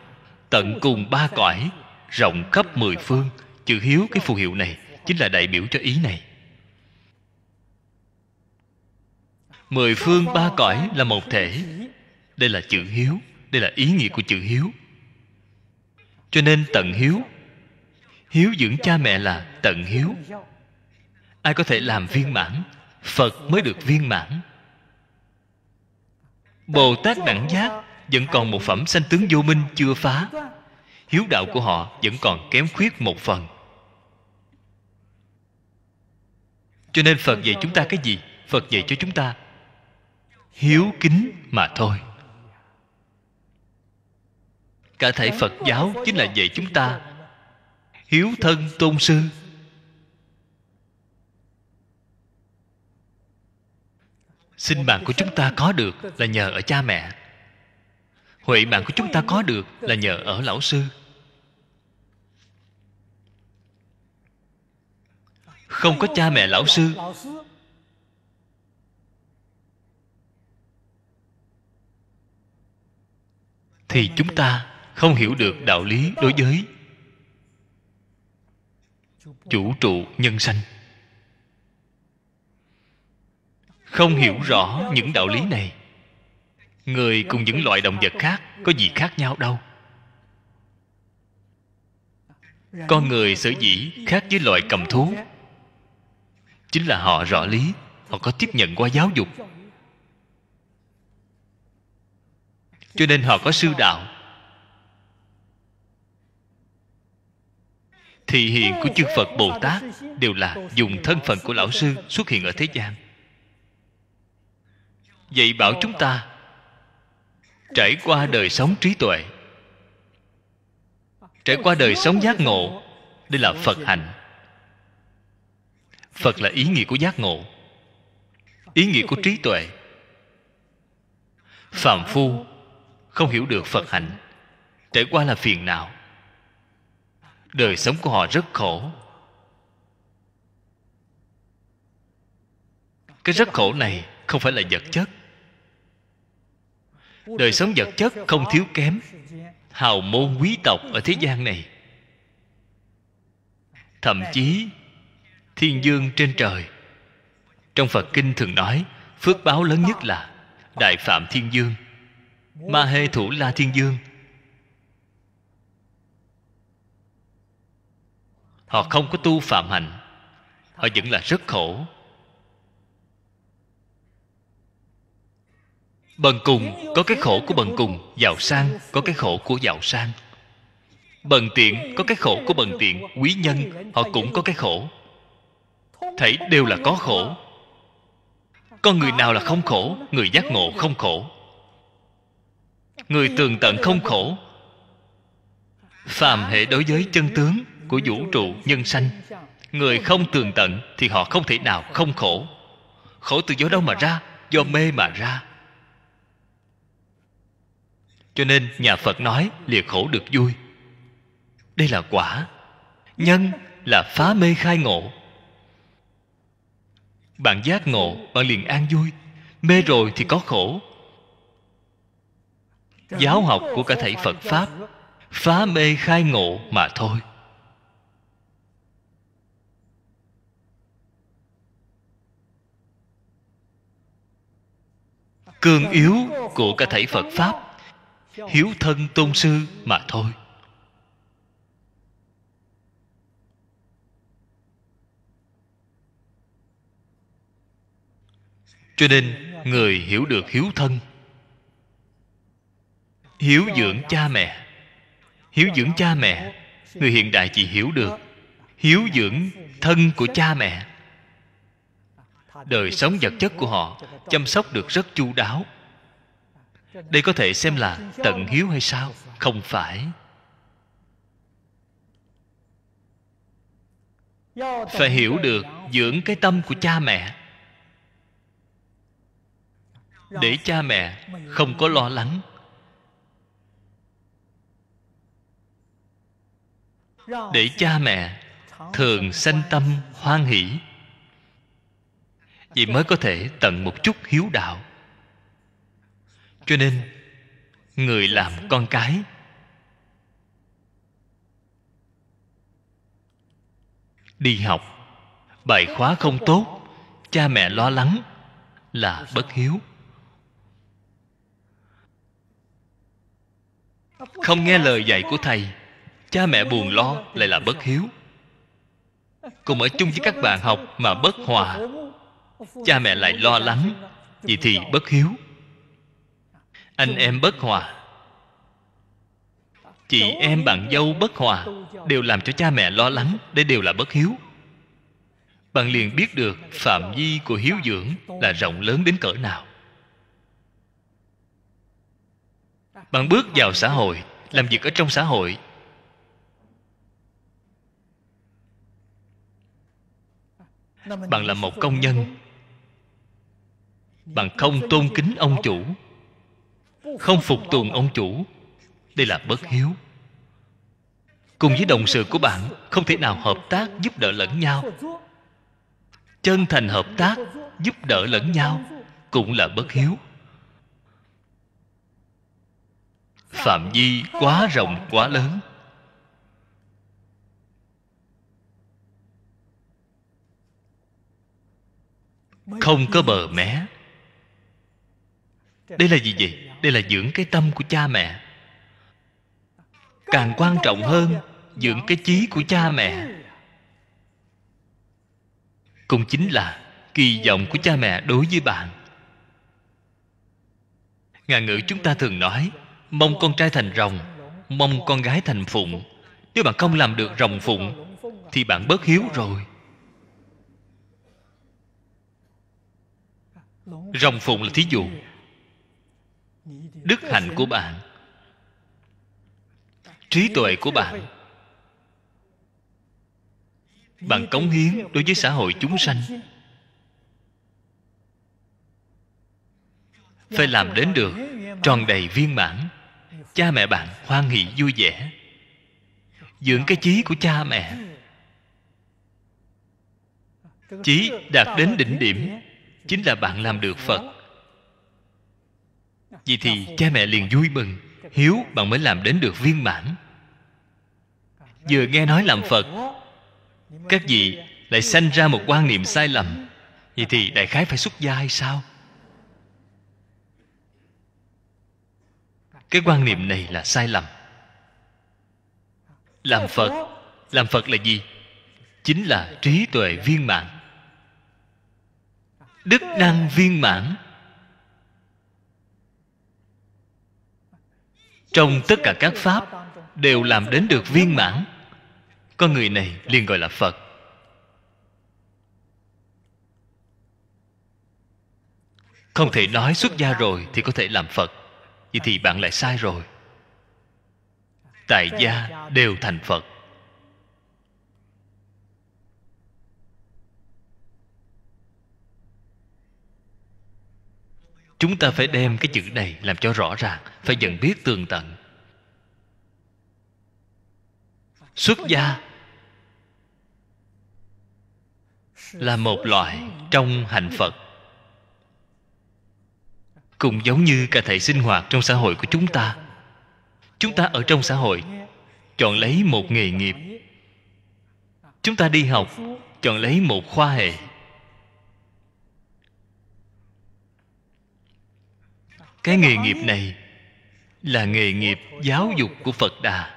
tận cùng ba cõi rộng khắp mười phương chữ hiếu cái phù hiệu này chính là đại biểu cho ý này mười phương ba cõi là một thể đây là chữ hiếu đây là ý nghĩa của chữ hiếu cho nên tận hiếu hiếu dưỡng cha mẹ là tận hiếu ai có thể làm viên mãn phật mới được viên mãn bồ tát đẳng giác vẫn còn một phẩm sanh tướng vô minh chưa phá hiếu đạo của họ vẫn còn kém khuyết một phần cho nên phật dạy chúng ta cái gì phật dạy cho chúng ta hiếu kính mà thôi cả thể phật giáo chính là dạy chúng ta hiếu thân tôn sư sinh mạng của chúng ta có được là nhờ ở cha mẹ Huệ mạng của chúng ta có được Là nhờ ở lão sư Không có cha mẹ lão sư Thì chúng ta không hiểu được đạo lý đối với Chủ trụ nhân sanh Không hiểu rõ những đạo lý này người cùng những loại động vật khác có gì khác nhau đâu con người sở dĩ khác với loại cầm thú chính là họ rõ lý họ có tiếp nhận qua giáo dục cho nên họ có sư đạo thì hiện của chư phật bồ tát đều là dùng thân phận của lão sư xuất hiện ở thế gian vậy bảo chúng ta trải qua đời sống trí tuệ trải qua đời sống giác ngộ đây là phật hạnh phật là ý nghĩa của giác ngộ ý nghĩa của trí tuệ phạm phu không hiểu được phật hạnh trải qua là phiền não đời sống của họ rất khổ cái rất khổ này không phải là vật chất đời sống vật chất không thiếu kém hào môn quý tộc ở thế gian này thậm chí thiên dương trên trời trong phật kinh thường nói phước báo lớn nhất là đại phạm thiên dương ma hê thủ la thiên dương họ không có tu phạm hạnh họ vẫn là rất khổ bần cùng có cái khổ của bần cùng giàu sang có cái khổ của giàu sang bần tiện có cái khổ của bần tiện quý nhân họ cũng có cái khổ thấy đều là có khổ con người nào là không khổ người giác ngộ không khổ người tường tận không khổ phàm hệ đối với chân tướng của vũ trụ nhân sanh người không tường tận thì họ không thể nào không khổ khổ từ do đâu mà ra do mê mà ra cho nên nhà phật nói lìa khổ được vui đây là quả nhân là phá mê khai ngộ bạn giác ngộ bạn liền an vui mê rồi thì có khổ giáo học của cả thảy phật pháp phá mê khai ngộ mà thôi cương yếu của cả thảy phật pháp hiếu thân tôn sư mà thôi cho nên người hiểu được hiếu thân hiếu dưỡng cha mẹ hiếu dưỡng cha mẹ người hiện đại chỉ hiểu được hiếu dưỡng thân của cha mẹ đời sống vật chất của họ chăm sóc được rất chu đáo đây có thể xem là tận hiếu hay sao không phải phải hiểu được dưỡng cái tâm của cha mẹ để cha mẹ không có lo lắng để cha mẹ thường sanh tâm hoan hỷ vì mới có thể tận một chút hiếu đạo cho nên người làm con cái đi học bài khóa không tốt cha mẹ lo lắng là bất hiếu không nghe lời dạy của thầy cha mẹ buồn lo lại là bất hiếu cùng ở chung với các bạn học mà bất hòa cha mẹ lại lo lắng vậy thì bất hiếu anh em bất hòa chị em bạn dâu bất hòa đều làm cho cha mẹ lo lắng đây đều là bất hiếu bạn liền biết được phạm vi của hiếu dưỡng là rộng lớn đến cỡ nào bạn bước vào xã hội làm việc ở trong xã hội bạn là một công nhân bạn không tôn kính ông chủ không phục tùng ông chủ đây là bất hiếu cùng với đồng sự của bạn không thể nào hợp tác giúp đỡ lẫn nhau chân thành hợp tác giúp đỡ lẫn nhau cũng là bất hiếu phạm vi quá rộng quá lớn không có bờ mé đây là gì vậy đây là dưỡng cái tâm của cha mẹ càng quan trọng hơn dưỡng cái chí của cha mẹ cũng chính là kỳ vọng của cha mẹ đối với bạn ngàn ngữ chúng ta thường nói mong con trai thành rồng mong con gái thành phụng nếu bạn không làm được rồng phụng thì bạn bớt hiếu rồi rồng phụng là thí dụ đức hạnh của bạn trí tuệ của bạn bạn cống hiến đối với xã hội chúng sanh phải làm đến được tròn đầy viên mãn cha mẹ bạn hoan hỷ vui vẻ dưỡng cái chí của cha mẹ chí đạt đến đỉnh điểm chính là bạn làm được phật vì thì cha mẹ liền vui mừng hiếu bạn mới làm đến được viên mãn vừa nghe nói làm phật các vị lại sanh ra một quan niệm sai lầm vậy thì đại khái phải xuất gia hay sao cái quan niệm này là sai lầm làm phật làm phật là gì chính là trí tuệ viên mãn đức năng viên mãn trong tất cả các pháp đều làm đến được viên mãn con người này liền gọi là phật không thể nói xuất gia rồi thì có thể làm phật vậy thì bạn lại sai rồi tại gia đều thành phật chúng ta phải đem cái chữ này làm cho rõ ràng phải nhận biết tường tận xuất gia là một loại trong hạnh phật cũng giống như cả thể sinh hoạt trong xã hội của chúng ta chúng ta ở trong xã hội chọn lấy một nghề nghiệp chúng ta đi học chọn lấy một khoa hệ cái nghề nghiệp này là nghề nghiệp giáo dục của phật đà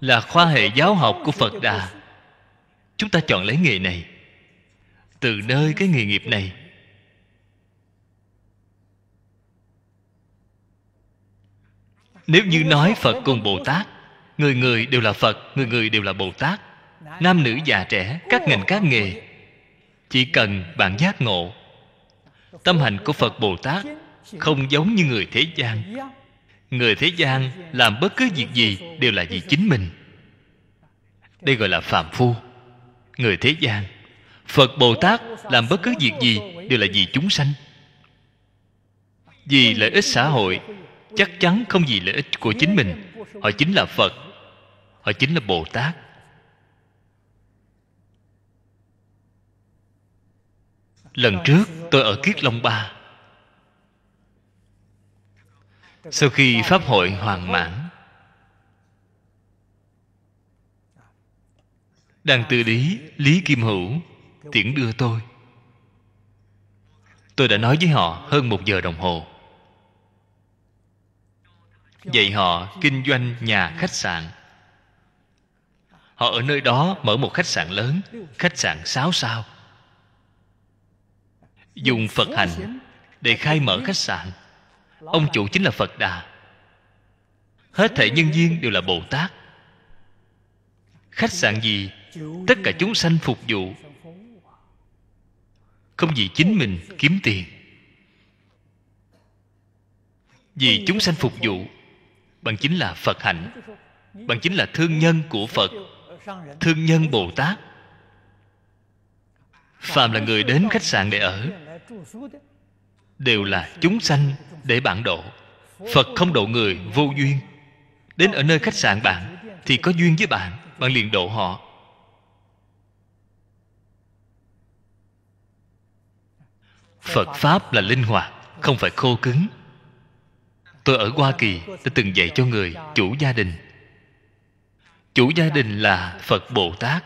là khoa hệ giáo học của phật đà chúng ta chọn lấy nghề này từ nơi cái nghề nghiệp này nếu như nói phật cùng bồ tát người người đều là phật người người đều là bồ tát nam nữ già trẻ các ngành các nghề chỉ cần bạn giác ngộ tâm hành của phật bồ tát không giống như người thế gian người thế gian làm bất cứ việc gì đều là vì chính mình đây gọi là phàm phu người thế gian phật bồ tát làm bất cứ việc gì đều là vì chúng sanh vì lợi ích xã hội chắc chắn không vì lợi ích của chính mình họ chính là phật họ chính là bồ tát lần trước tôi ở kiết long ba sau khi pháp hội hoàn mãn đàn tự lý lý kim hữu tiễn đưa tôi tôi đã nói với họ hơn một giờ đồng hồ dạy họ kinh doanh nhà khách sạn họ ở nơi đó mở một khách sạn lớn khách sạn sáu sao dùng phật hành để khai mở khách sạn ông chủ chính là phật đà hết thể nhân viên đều là bồ tát khách sạn gì tất cả chúng sanh phục vụ không vì chính mình kiếm tiền vì chúng sanh phục vụ bằng chính là phật hạnh bằng chính là thương nhân của phật thương nhân bồ tát phàm là người đến khách sạn để ở đều là chúng sanh để bạn độ phật không độ người vô duyên đến ở nơi khách sạn bạn thì có duyên với bạn bạn liền độ họ phật pháp là linh hoạt không phải khô cứng tôi ở hoa kỳ đã từng dạy cho người chủ gia đình chủ gia đình là phật bồ tát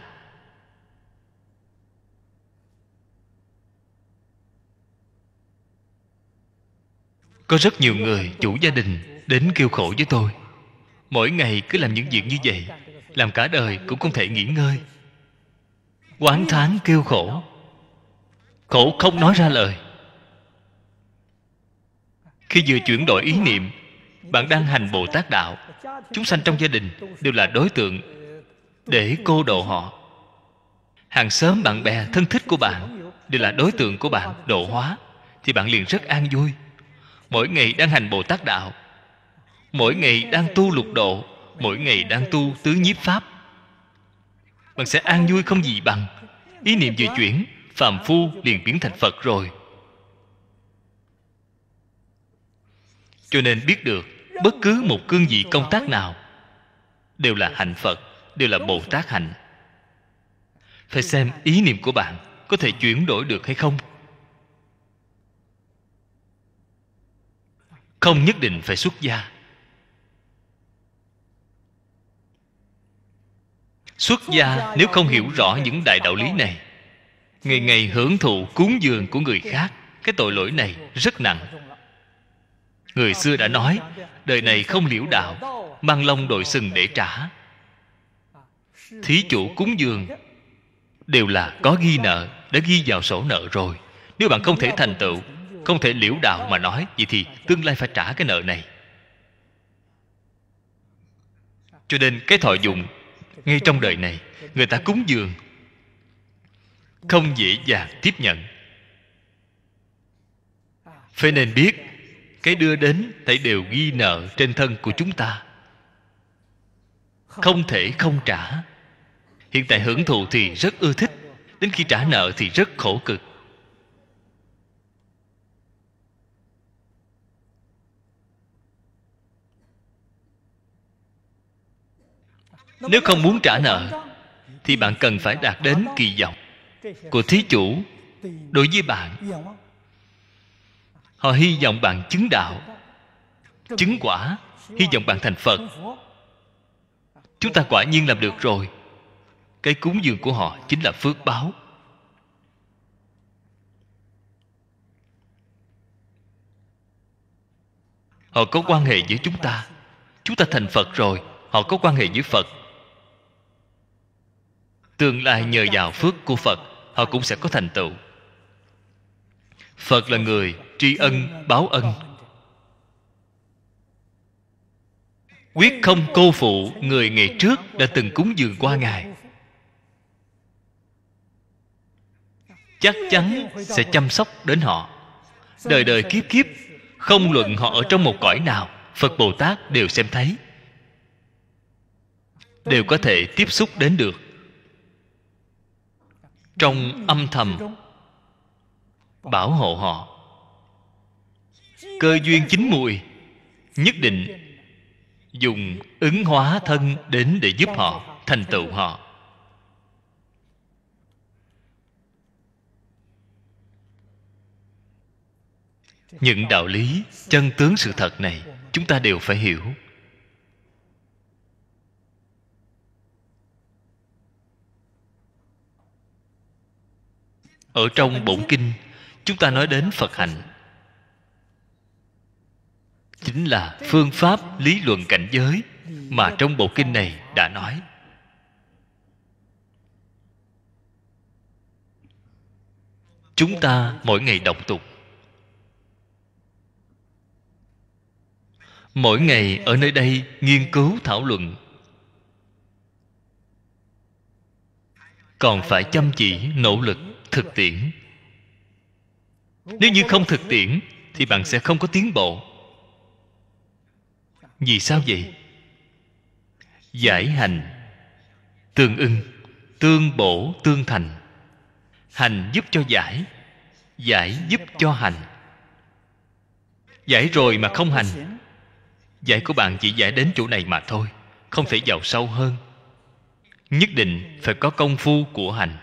có rất nhiều người chủ gia đình đến kêu khổ với tôi mỗi ngày cứ làm những việc như vậy làm cả đời cũng không thể nghỉ ngơi quán thán kêu khổ khổ không nói ra lời khi vừa chuyển đổi ý niệm bạn đang hành bồ tát đạo chúng sanh trong gia đình đều là đối tượng để cô độ họ hàng xóm bạn bè thân thích của bạn đều là đối tượng của bạn độ hóa thì bạn liền rất an vui mỗi ngày đang hành bồ tát đạo mỗi ngày đang tu lục độ mỗi ngày đang tu tứ nhiếp pháp bạn sẽ an vui không gì bằng ý niệm vừa chuyển phàm phu liền biến thành phật rồi cho nên biết được bất cứ một cương vị công tác nào đều là hạnh phật đều là bồ tát hạnh phải xem ý niệm của bạn có thể chuyển đổi được hay không không nhất định phải xuất gia xuất gia nếu không hiểu rõ những đại đạo lý này ngày ngày hưởng thụ cúng dường của người khác cái tội lỗi này rất nặng người xưa đã nói đời này không liễu đạo mang lông đội sừng để trả thí chủ cúng dường đều là có ghi nợ đã ghi vào sổ nợ rồi nếu bạn không thể thành tựu không thể liễu đạo mà nói vậy thì tương lai phải trả cái nợ này cho nên cái thọ dụng ngay trong đời này người ta cúng dường không dễ dàng tiếp nhận phải nên biết cái đưa đến phải đều ghi nợ trên thân của chúng ta không thể không trả hiện tại hưởng thụ thì rất ưa thích đến khi trả nợ thì rất khổ cực nếu không muốn trả nợ thì bạn cần phải đạt đến kỳ vọng của thí chủ đối với bạn họ hy vọng bạn chứng đạo chứng quả hy vọng bạn thành phật chúng ta quả nhiên làm được rồi cái cúng dường của họ chính là phước báo họ có quan hệ với chúng ta chúng ta thành phật rồi họ có quan hệ với phật tương lai nhờ vào phước của phật họ cũng sẽ có thành tựu phật là người tri ân báo ân quyết không cô phụ người ngày trước đã từng cúng dường qua ngài chắc chắn sẽ chăm sóc đến họ đời đời kiếp kiếp không luận họ ở trong một cõi nào phật bồ tát đều xem thấy đều có thể tiếp xúc đến được trong âm thầm bảo hộ họ cơ duyên chín mùi nhất định dùng ứng hóa thân đến để giúp họ thành tựu họ những đạo lý chân tướng sự thật này chúng ta đều phải hiểu ở trong bổn kinh chúng ta nói đến phật hạnh chính là phương pháp lý luận cảnh giới mà trong bộ kinh này đã nói chúng ta mỗi ngày đọc tục mỗi ngày ở nơi đây nghiên cứu thảo luận còn phải chăm chỉ nỗ lực thực tiễn nếu như không thực tiễn thì bạn sẽ không có tiến bộ vì sao vậy giải hành tương ưng tương bổ tương thành hành giúp cho giải giải giúp cho hành giải rồi mà không hành giải của bạn chỉ giải đến chỗ này mà thôi không thể vào sâu hơn nhất định phải có công phu của hành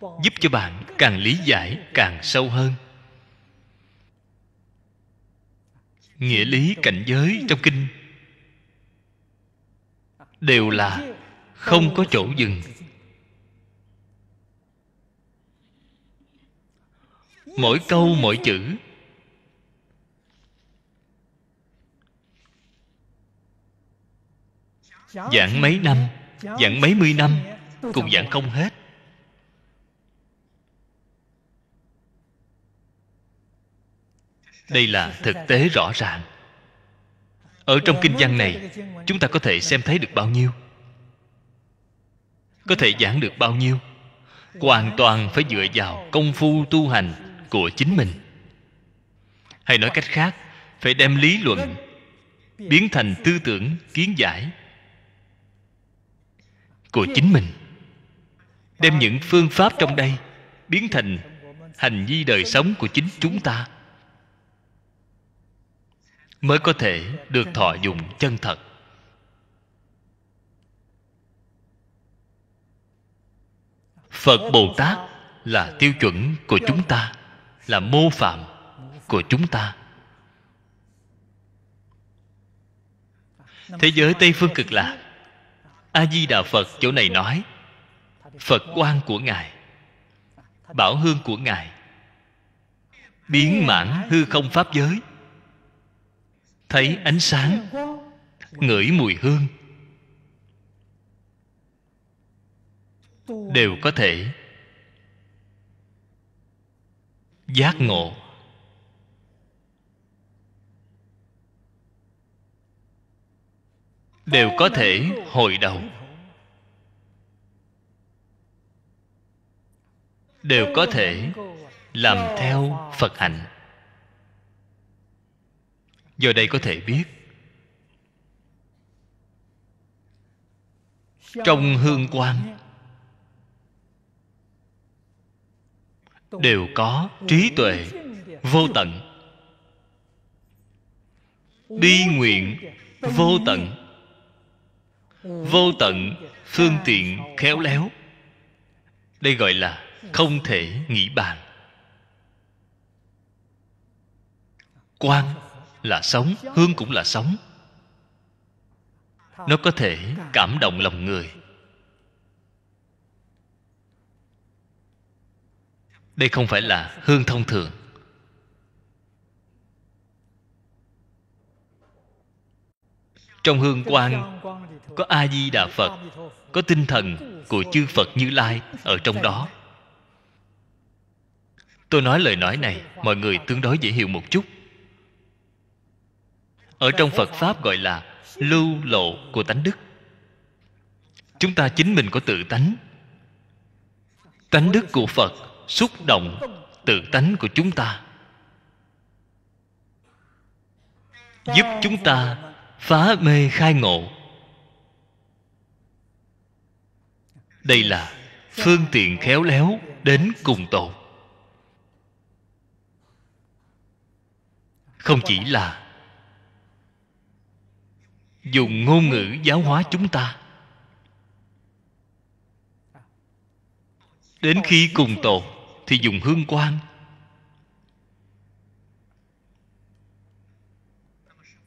giúp cho bạn càng lý giải càng sâu hơn nghĩa lý cảnh giới trong kinh đều là không có chỗ dừng mỗi câu mỗi chữ giảng mấy năm giảng mấy mươi năm cùng giảng không hết đây là thực tế rõ ràng ở trong kinh văn này chúng ta có thể xem thấy được bao nhiêu có thể giảng được bao nhiêu hoàn toàn phải dựa vào công phu tu hành của chính mình hay nói cách khác phải đem lý luận biến thành tư tưởng kiến giải của chính mình đem những phương pháp trong đây biến thành hành vi đời sống của chính chúng ta mới có thể được thọ dụng chân thật phật bồ tát là tiêu chuẩn của chúng ta là mô phạm của chúng ta thế giới tây phương cực lạc a di đà phật chỗ này nói phật quan của ngài bảo hương của ngài biến mãn hư không pháp giới thấy ánh sáng ngửi mùi hương đều có thể giác ngộ đều có thể hồi đầu đều có thể làm theo phật hạnh do đây có thể biết trong hương quang đều có trí tuệ vô tận bi nguyện vô tận vô tận phương tiện khéo léo đây gọi là không thể nghĩ bàn quan là sống hương cũng là sống nó có thể cảm động lòng người đây không phải là hương thông thường trong hương quan có a di đà phật có tinh thần của chư phật như lai ở trong đó tôi nói lời nói này mọi người tương đối dễ hiểu một chút ở trong phật pháp gọi là lưu lộ của tánh đức chúng ta chính mình có tự tánh tánh đức của phật xúc động tự tánh của chúng ta giúp chúng ta phá mê khai ngộ đây là phương tiện khéo léo đến cùng tổ không chỉ là dùng ngôn ngữ giáo hóa chúng ta đến khi cùng tổ thì dùng hương quan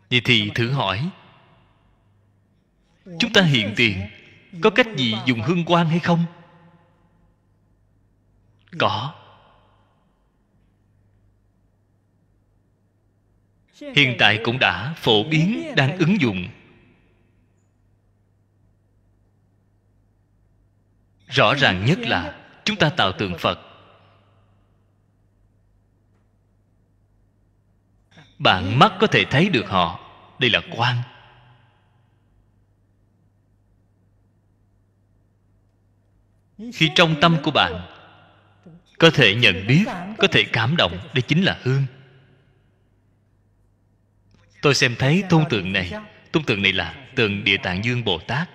vậy thì thử hỏi chúng ta hiện tiền có cách gì dùng hương quan hay không có hiện tại cũng đã phổ biến đang ứng dụng rõ ràng nhất là chúng ta tạo tượng phật bạn mắt có thể thấy được họ đây là quan khi trong tâm của bạn có thể nhận biết có thể cảm động đây chính là hương tôi xem thấy tôn tượng này tôn tượng này là tượng địa tạng dương bồ tát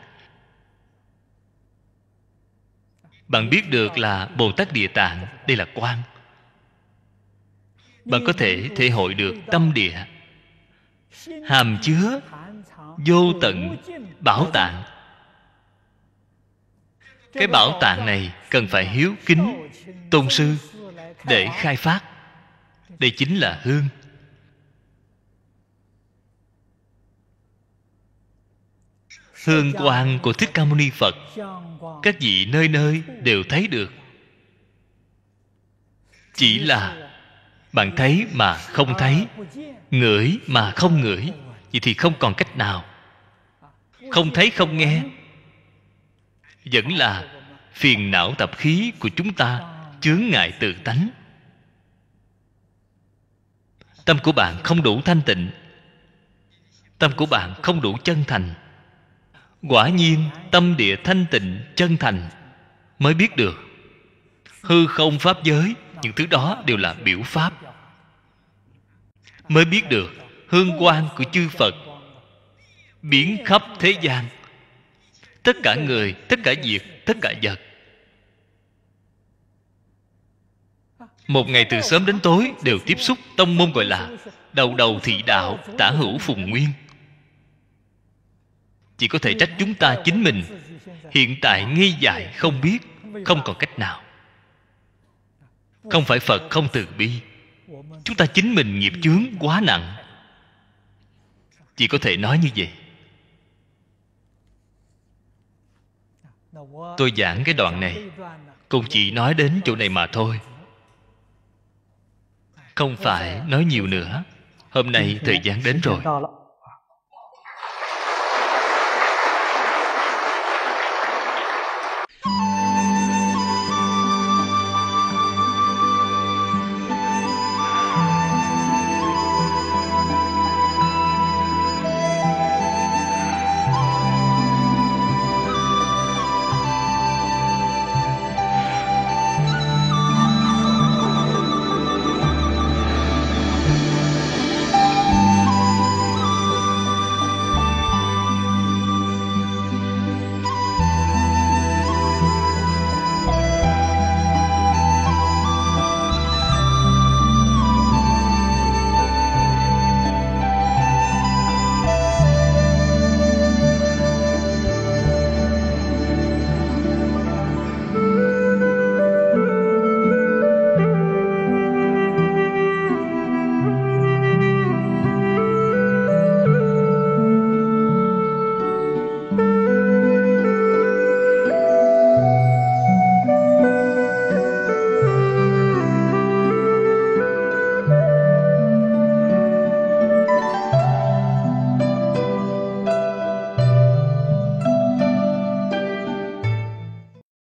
bạn biết được là bồ tát địa tạng đây là quan bạn có thể thể hội được tâm địa hàm chứa vô tận bảo tạng cái bảo tạng này cần phải hiếu kính tôn sư để khai phát đây chính là hương hương quang của thích ca mâu ni phật các vị nơi nơi đều thấy được chỉ là bạn thấy mà không thấy ngửi mà không ngửi vậy thì không còn cách nào không thấy không nghe vẫn là phiền não tập khí của chúng ta chướng ngại tự tánh tâm của bạn không đủ thanh tịnh tâm của bạn không đủ chân thành quả nhiên tâm địa thanh tịnh chân thành mới biết được hư không pháp giới những thứ đó đều là biểu pháp mới biết được hương quan của chư phật biến khắp thế gian tất cả người tất cả việc tất cả vật một ngày từ sớm đến tối đều tiếp xúc tông môn gọi là đầu đầu thị đạo tả hữu phùng nguyên chỉ có thể trách chúng ta chính mình hiện tại nghi dại không biết không còn cách nào không phải phật không từ bi chúng ta chính mình nghiệp chướng quá nặng chỉ có thể nói như vậy tôi giảng cái đoạn này cũng chỉ nói đến chỗ này mà thôi không phải nói nhiều nữa hôm nay thời gian đến rồi you